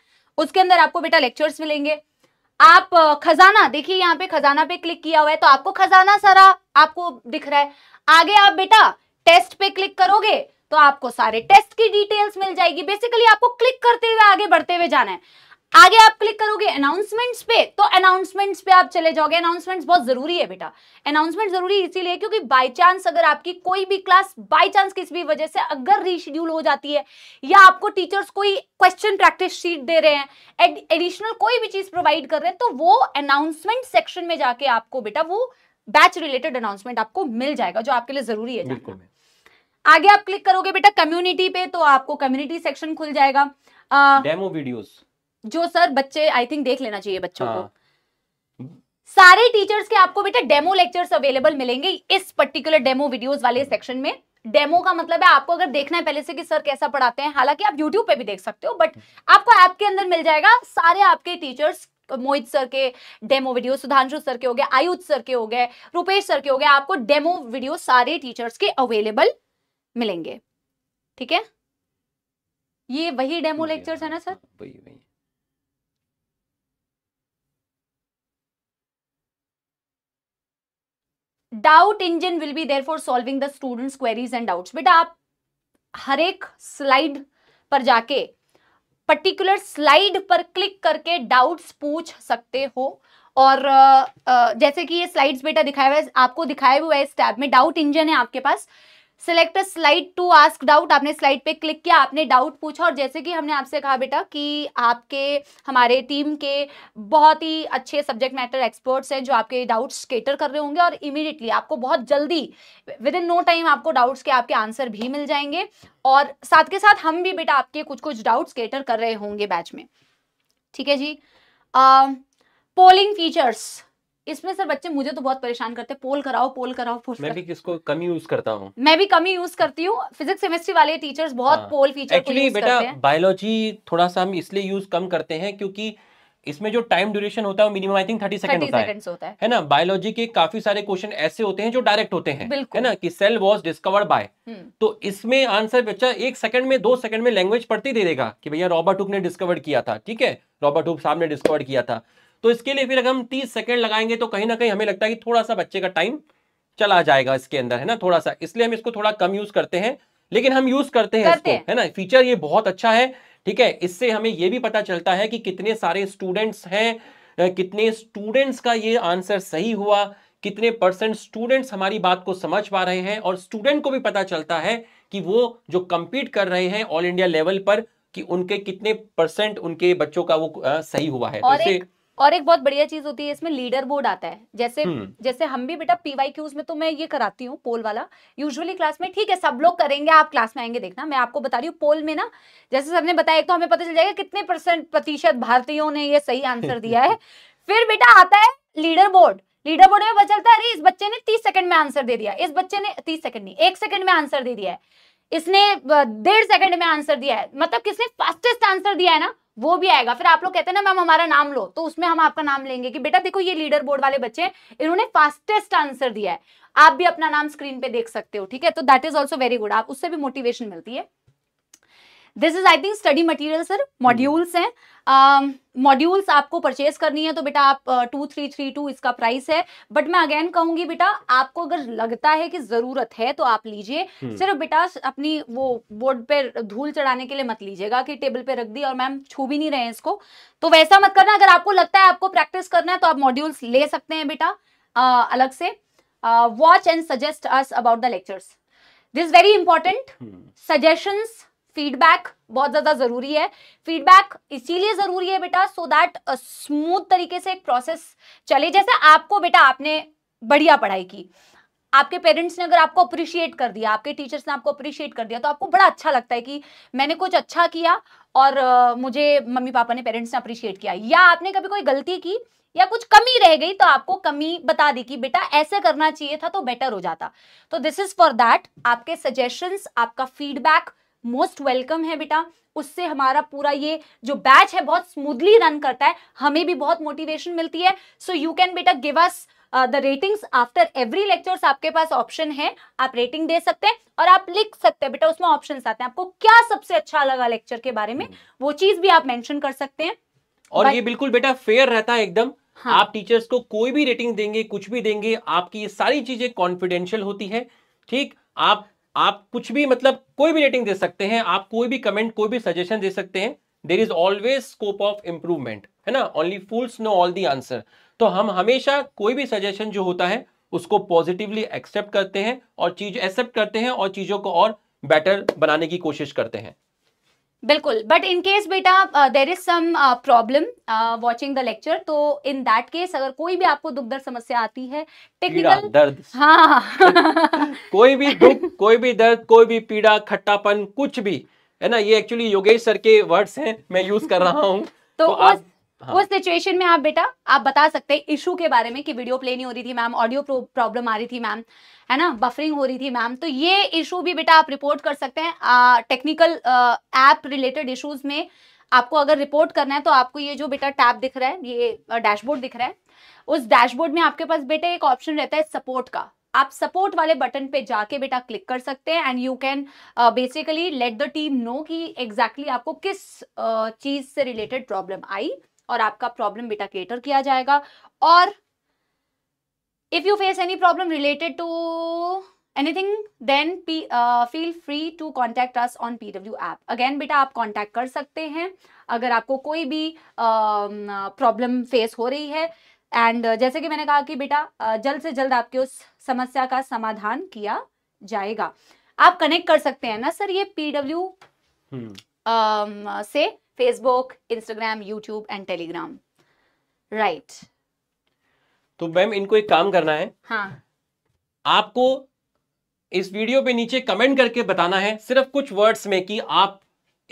S2: उसके अंदर आपको बेटा लेक्चर्स मिलेंगे आप खजाना देखिए यहाँ पे खजाना पे क्लिक किया हुआ है तो आपको खजाना सारा आपको दिख रहा है आगे आप बेटा टेस्ट पे क्लिक करोगे तो आपको सारे टेस्ट की डिटेल्स मिल जाएगी बेसिकली आपको क्लिक करते हुए आगे बढ़ते हुए जाना है आगे आप क्लिक करोगे अनाउंसमेंट्स पे तो अनाउंसमेंट्स पे आप चले जाओगे अनाउंसमेंट्स बहुत जरूरी है बेटा अनाउंसमेंट जरूरी इसीलिए क्योंकि बाय चांस अगर आपकी कोई भी क्लास बाय चांस किसी भी वजह से अगर रीशेड्यूल हो जाती है या आपको टीचर्स कोई क्वेश्चन प्रैक्टिस शीट दे रहे हैं एडिशनल कोई भी चीज प्रोवाइड कर रहे हैं तो वो अनाउंसमेंट सेक्शन में जाके आपको बेटा वो बैच रिलेटेड अनाउंसमेंट आपको मिल जाएगा जो आपके लिए जरूरी है आगे आप क्लिक करोगे बेटा कम्युनिटी पे तो आपको कम्युनिटी सेक्शन खुल जाएगा
S1: डेमो वीडियोस
S2: जो सर बच्चे आई थिंक देख लेना चाहिए बच्चों हाँ.
S1: को
S2: सारे टीचर्स के आपको बेटा डेमो लेक्चर्स अवेलेबल मिलेंगे इस पर्टिकुलर डेमो वीडियोस वाले सेक्शन हम्म। में डेमो का मतलब है आपको अगर देखना है पहले से कि सर कैसा पढ़ाते हैं हालांकि आप यूट्यूब पे भी देख सकते हो बट हम्म। आपको ऐप के अंदर मिल जाएगा सारे आपके टीचर्स मोहित सर के डेमो वीडियो सुधांशु सर के हो गए आयुत सर के हो गए रूपेश सर के हो गए आपको डेमो वीडियो सारे टीचर्स के अवेलेबल मिलेंगे ठीक है ये वही डेमो लेक्चर्स है ना हाँ, सर हाँ, वही वही doubt engine will be there for solving the students queries and doubt बेटा आप हर एक स्लाइड पर जाके पर्टिकुलर स्लाइड पर क्लिक करके डाउट्स पूछ सकते हो और जैसे कि ये स्लाइड्स बेटा दिखाया हुआ है आपको दिखाया हुआ है इस टैब में डाउट इंजन है आपके पास select slide to ask doubt आपने स्लाइड पे क्लिक किया आपने डाउट पूछा और जैसे कि हमने आपसे कहा बेटा कि आपके हमारे टीम के बहुत ही अच्छे सब्जेक्ट मैटर एक्सपर्ट्स हैं जो आपके डाउट्स केटर कर रहे होंगे और इमीडिएटली आपको बहुत जल्दी विद इन नो टाइम आपको डाउट्स के आपके आंसर भी मिल जाएंगे और साथ के साथ हम भी बेटा आपके कुछ कुछ डाउट्स केटर कर रहे होंगे बैच में ठीक है जी पोलिंग फीचर्स इसमें सर बच्चे मुझे तो बहुत परेशान करते पोल कराओ पोल कराओ पोल मैं भी
S1: किसको कम यूज करता हूँ
S2: मैं भी कम यूज करती हूँ फिजिक्स केमिस्ट्री वाले टीचर्स बहुत आ, हाँ। पोल फीचर एक्चुअली बेटा
S1: बायोलॉजी थोड़ा सा हम इसलिए यूज कम करते हैं क्योंकि इसमें जो टाइम ड्यूरेशन होता है minimum I think thirty second होता, है, है ना बायोलॉजी के काफी सारे क्वेश्चन ऐसे होते हैं जो डायरेक्ट होते हैं है ना कि सेल वाज डिस्कवर्ड बाय तो इसमें आंसर बच्चा एक सेकंड में दो सेकंड में लैंग्वेज पढ़ती दे देगा कि भैया रॉबर्ट हुक ने डिस्कवर किया था ठीक है रॉबर्ट हुक साहब ने डिस्कवर किया था तो इसके लिए फिर अगर हम तीस सेकेंड लगाएंगे तो कहीं ना कहीं हमें लगता है कि थोड़ा सा बच्चे का टाइम चला जाएगा इसके अंदर है ना थोड़ा सा इसलिए हम इसको थोड़ा कम यूज करते हैं लेकिन हम यूज करते हैं इसको है ना फीचर ये बहुत अच्छा है ठीक है इससे हमें ये भी पता चलता है कि कितने सारे स्टूडेंट्स हैं कितने स्टूडेंट्स का ये आंसर सही हुआ कितने परसेंट स्टूडेंट्स हमारी बात को समझ पा रहे हैं और स्टूडेंट को भी पता चलता है कि वो जो कंपीट कर रहे हैं ऑल इंडिया लेवल पर कि उनके कितने परसेंट उनके बच्चों का वो आ, सही हुआ है तो और तो एक
S2: और एक बहुत बढ़िया चीज होती है इसमें लीडर बोर्ड आता है जैसे हम्म। जैसे हम भी बेटा पीवाई क्यूज में तो मैं ये कराती हूँ पोल वाला यूजुअली क्लास में ठीक है सब लोग करेंगे आप क्लास में आएंगे देखना मैं आपको बता रही हूँ पोल में ना जैसे सर ने बताया तो हमें पता चल जाएगा कितने परसेंट प्रतिशत भारतीयों ने यह सही आंसर दिया है फिर बेटा आता है लीडर बोर्ड लीडर बोर्ड में पता चलता है अरे इस बच्चे ने तीस सेकंड में आंसर दे दिया इस बच्चे ने तीस सेकंड नहीं एक सेकंड में आंसर दे दिया है इसने डेढ़ सेकंड में आंसर दिया है मतलब किसने फास्टेस्ट आंसर दिया है ना वो भी आएगा फिर आप लोग कहते हैं ना मैम हमारा नाम लो तो उसमें हम आपका नाम लेंगे कि बेटा देखो ये लीडर बोर्ड वाले बच्चे इन्होंने फास्टेस्ट आंसर दिया है आप भी अपना नाम स्क्रीन पे देख सकते हो ठीक है तो that is also very good आप उससे भी मोटिवेशन मिलती है this is I think study material sir modules हैं मॉड्यूल्स um, आपको परचेज करनी है तो बेटा आप टू थ्री थ्री टू इसका प्राइस है बट मैं अगेन कहूंगी बेटा आपको अगर लगता है कि जरूरत है तो आप लीजिए hmm. सिर्फ बेटा अपनी वो बोर्ड पे धूल चढ़ाने के लिए मत लीजिएगा कि टेबल पे रख दी और मैम छू भी नहीं रहे इसको तो वैसा मत करना अगर आपको लगता है आपको प्रैक्टिस करना है तो आप मॉड्यूल्स ले सकते हैं बेटा uh, अलग से watch and suggest us about the lectures this very important suggestions feedback बहुत ज़्यादा ज़रूरी है फीडबैक इसीलिए ज़रूरी है बेटा सो दैट स्मूथ तरीके से एक प्रोसेस चले जैसे आपको बेटा आपने बढ़िया पढ़ाई की आपके पेरेंट्स ने अगर आपको अप्रिशिएट कर दिया आपके टीचर्स ने आपको अप्रिशिएट कर दिया तो आपको बड़ा अच्छा लगता है कि मैंने कुछ अच्छा किया और मुझे मम्मी पापा ने पेरेंट्स ने अप्रिशिएट किया या आपने कभी कोई गलती की या कुछ कमी रह गई तो आपको कमी बता दी कि बेटा ऐसे करना चाहिए था तो बेटर हो जाता तो दिस इज फॉर दैट आपके सजेशंस आपका फीडबैक मोस्ट वेलकम है बेटा उससे हमारा पूरा ये जो बैच है बहुत स्मूथली रन करता है हमें भी बहुत मोटिवेशन मिलती है सो यू कैन बेटा give us the ratings after every lectures आपके पास ऑप्शन है आप रेटिंग दे सकते हैं और आप लिख सकते हैं बेटा उसमें ऑप्शन आते हैं आपको क्या सबसे अच्छा लगा लेक्चर के बारे में हम्म। वो चीज भी आप मैंशन कर सकते हैं
S1: और ये बिल्कुल बेटा फेयर रहता है एकदम हाँ. आप टीचर्स को कोई भी रेटिंग देंगे कुछ भी देंगे आपकी ये सारी चीजें कॉन्फिडेंशियल होती है ठीक आप आप कुछ भी मतलब कोई भी रेटिंग दे सकते हैं आप कोई भी कमेंट कोई भी सजेशन दे सकते हैं there is always scope of improvement है ना only fools know all the answer तो हम हमेशा कोई भी सजेशन जो होता है उसको पॉजिटिवली एक्सेप्ट करते हैं और चीज एक्सेप्ट करते हैं और चीजों को और बेटर बनाने की कोशिश करते हैं
S2: बिल्कुल बट इन केस बेटा there is some problem watching the lecture तो इन दैट केस अगर कोई भी आपको दुख दर्द समस्या आती है टेक्निकल दर्द हाँ
S1: कोई भी दुख कोई भी दर्द कोई भी पीड़ा खट्टापन कुछ भी है ना ये एक्चुअली योगेश सर के वर्ड्स हैं मैं यूज कर रहा हूँ तो, तो उस, आप हाँ। उस
S2: सिचुएशन में आप बेटा आप बता सकते हैं इशू के बारे में कि वीडियो प्ले नहीं हो रही थी मैम ऑडियो प्रॉब्लम आ रही थी मैम है ना बफरिंग हो रही थी मैम तो ये इशू भी बेटा आप रिपोर्ट कर सकते हैं टेक्निकल ऐप रिलेटेड इशूज में आपको अगर रिपोर्ट करना है तो आपको ये जो बेटा टैब दिख रहा है ये डैशबोर्ड दिख रहा है उस डैशबोर्ड में आपके पास बेटा एक ऑप्शन रहता है सपोर्ट का आप सपोर्ट वाले बटन पे जाके बेटा क्लिक कर सकते हैं and you can basically let the team know कि एग्जैक्टली exactly आपको किस uh, चीज़ से रिलेटेड प्रॉब्लम आई और आपका प्रॉब्लम बेटा केटर किया जाएगा और if you face any problem related to anything then feel free to contact us on P W app again बेटा आप कॉन्टैक्ट कर सकते हैं अगर आपको कोई भी प्रॉब्लम uh, फेस हो रही है एंड uh, जैसे कि मैंने कहा कि बेटा uh, जल्द से जल्द आपकी उस समस्या का समाधान किया जाएगा आप कनेक्ट कर सकते हैं ना सर ये पी डब्ल्यू hmm. से Facebook Instagram YouTube and Telegram right
S1: तो मैम इनको एक काम करना है हाँ आपको इस वीडियो पे नीचे कमेंट करके बताना है सिर्फ कुछ वर्ड्स में कि आप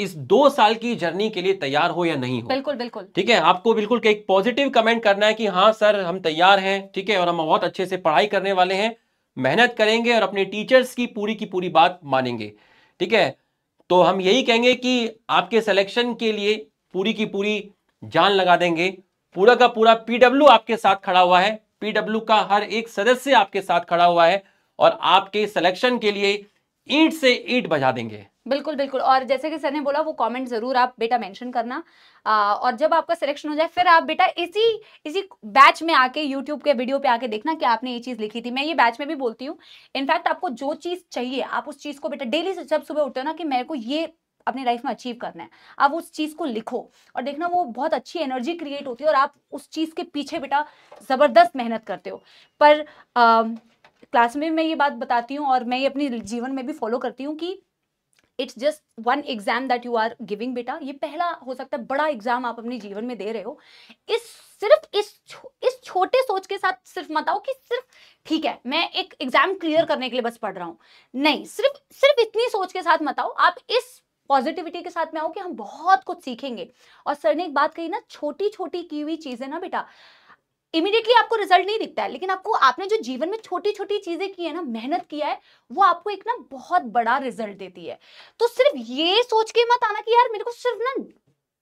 S1: इस दो साल की जर्नी के लिए तैयार हो या नहीं हो बिल्कुल बिल्कुल ठीक है आपको बिल्कुल एक पॉजिटिव कमेंट करना है कि हाँ सर हम तैयार हैं ठीक है और हम बहुत अच्छे से पढ़ाई करने वाले हैं मेहनत करेंगे और अपने टीचर्स की पूरी की पूरी बात मानेंगे ठीक है तो हम यही कहेंगे कि आपके सिलेक्शन के लिए पूरी की पूरी जान लगा देंगे पूरा का पूरा पीडब्ल्यू आपके साथ खड़ा हुआ है पीडब्ल्यू का हर एक सदस्य आपके साथ खड़ा हुआ है और आपके सिलेक्शन के लिए ईंट से ईंट बजा देंगे
S2: बिल्कुल बिल्कुल और जैसे कि सर ने बोला वो कमेंट जरूर आप बेटा मेंशन करना आ, और जब आपका सिलेक्शन हो जाए फिर आप बेटा इसी इसी बैच में आके यूट्यूब के वीडियो पे आके देखना कि आपने ये चीज़ लिखी थी मैं ये बैच में भी बोलती हूँ इनफैक्ट आपको जो चीज़ चाहिए आप उस चीज़ को बेटा डेली से जब सुबह उठते हो ना कि मेरे को ये अपनी लाइफ में अचीव करना है आप उस चीज़ को लिखो और देखना वो बहुत अच्छी एनर्जी क्रिएट होती है और आप उस चीज़ के पीछे बेटा ज़बरदस्त मेहनत करते हो पर क्लास में मैं ये बात बताती हूँ और मैं ये अपने जीवन में भी फॉलो करती हूँ कि it's just one exam that you are giving बेटा ये पहला हो सकता है बड़ा एग्जाम आप अपने जीवन में दे रहे हो इस सिर्फ इस छो, इस छोटे सोच के साथ सिर्फ मत आओ कि सिर्फ ठीक है मैं एक एग्जाम क्लियर करने के लिए बस पढ़ रहा हूँ नहीं सिर्फ सिर्फ इतनी सोच के साथ मत आओ आप इस पॉजिटिविटी के साथ में आओ कि हम बहुत कुछ सीखेंगे और सर ने एक बात कही ना छोटी छोटी की हुई चीजें ना बेटा इमीडिएटली आपको रिजल्ट नहीं दिखता है लेकिन आपको आपने जो जीवन में छोटी छोटी चीज़ें की है ना मेहनत किया है वो आपको एक ना बहुत बड़ा रिजल्ट देती है तो सिर्फ ये सोच के मत आना कि यार मेरे को सिर्फ ना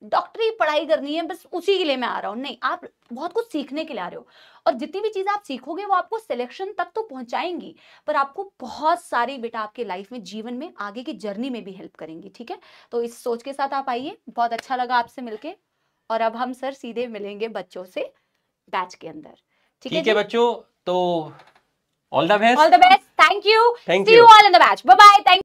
S2: डॉक्टरी पढ़ाई करनी है बस उसी के लिए मैं आ रहा हूँ नहीं आप बहुत कुछ सीखने के लिए आ रहे हो और जितनी भी चीज़ें आप सीखोगे वो आपको सिलेक्शन तक तो पहुंचाएंगी पर आपको बहुत सारी बेटा आपके लाइफ में जीवन में आगे की जर्नी में भी हेल्प करेंगी ठीक है तो इस सोच के साथ आप आइए बहुत अच्छा लगा आपसे मिलकर और अब हम सर सीधे मिलेंगे बच्चों से बैच के अंदर ठीक है बच्चों
S1: तो all the best all the best
S2: thank you thank you all in the batch bye bye thank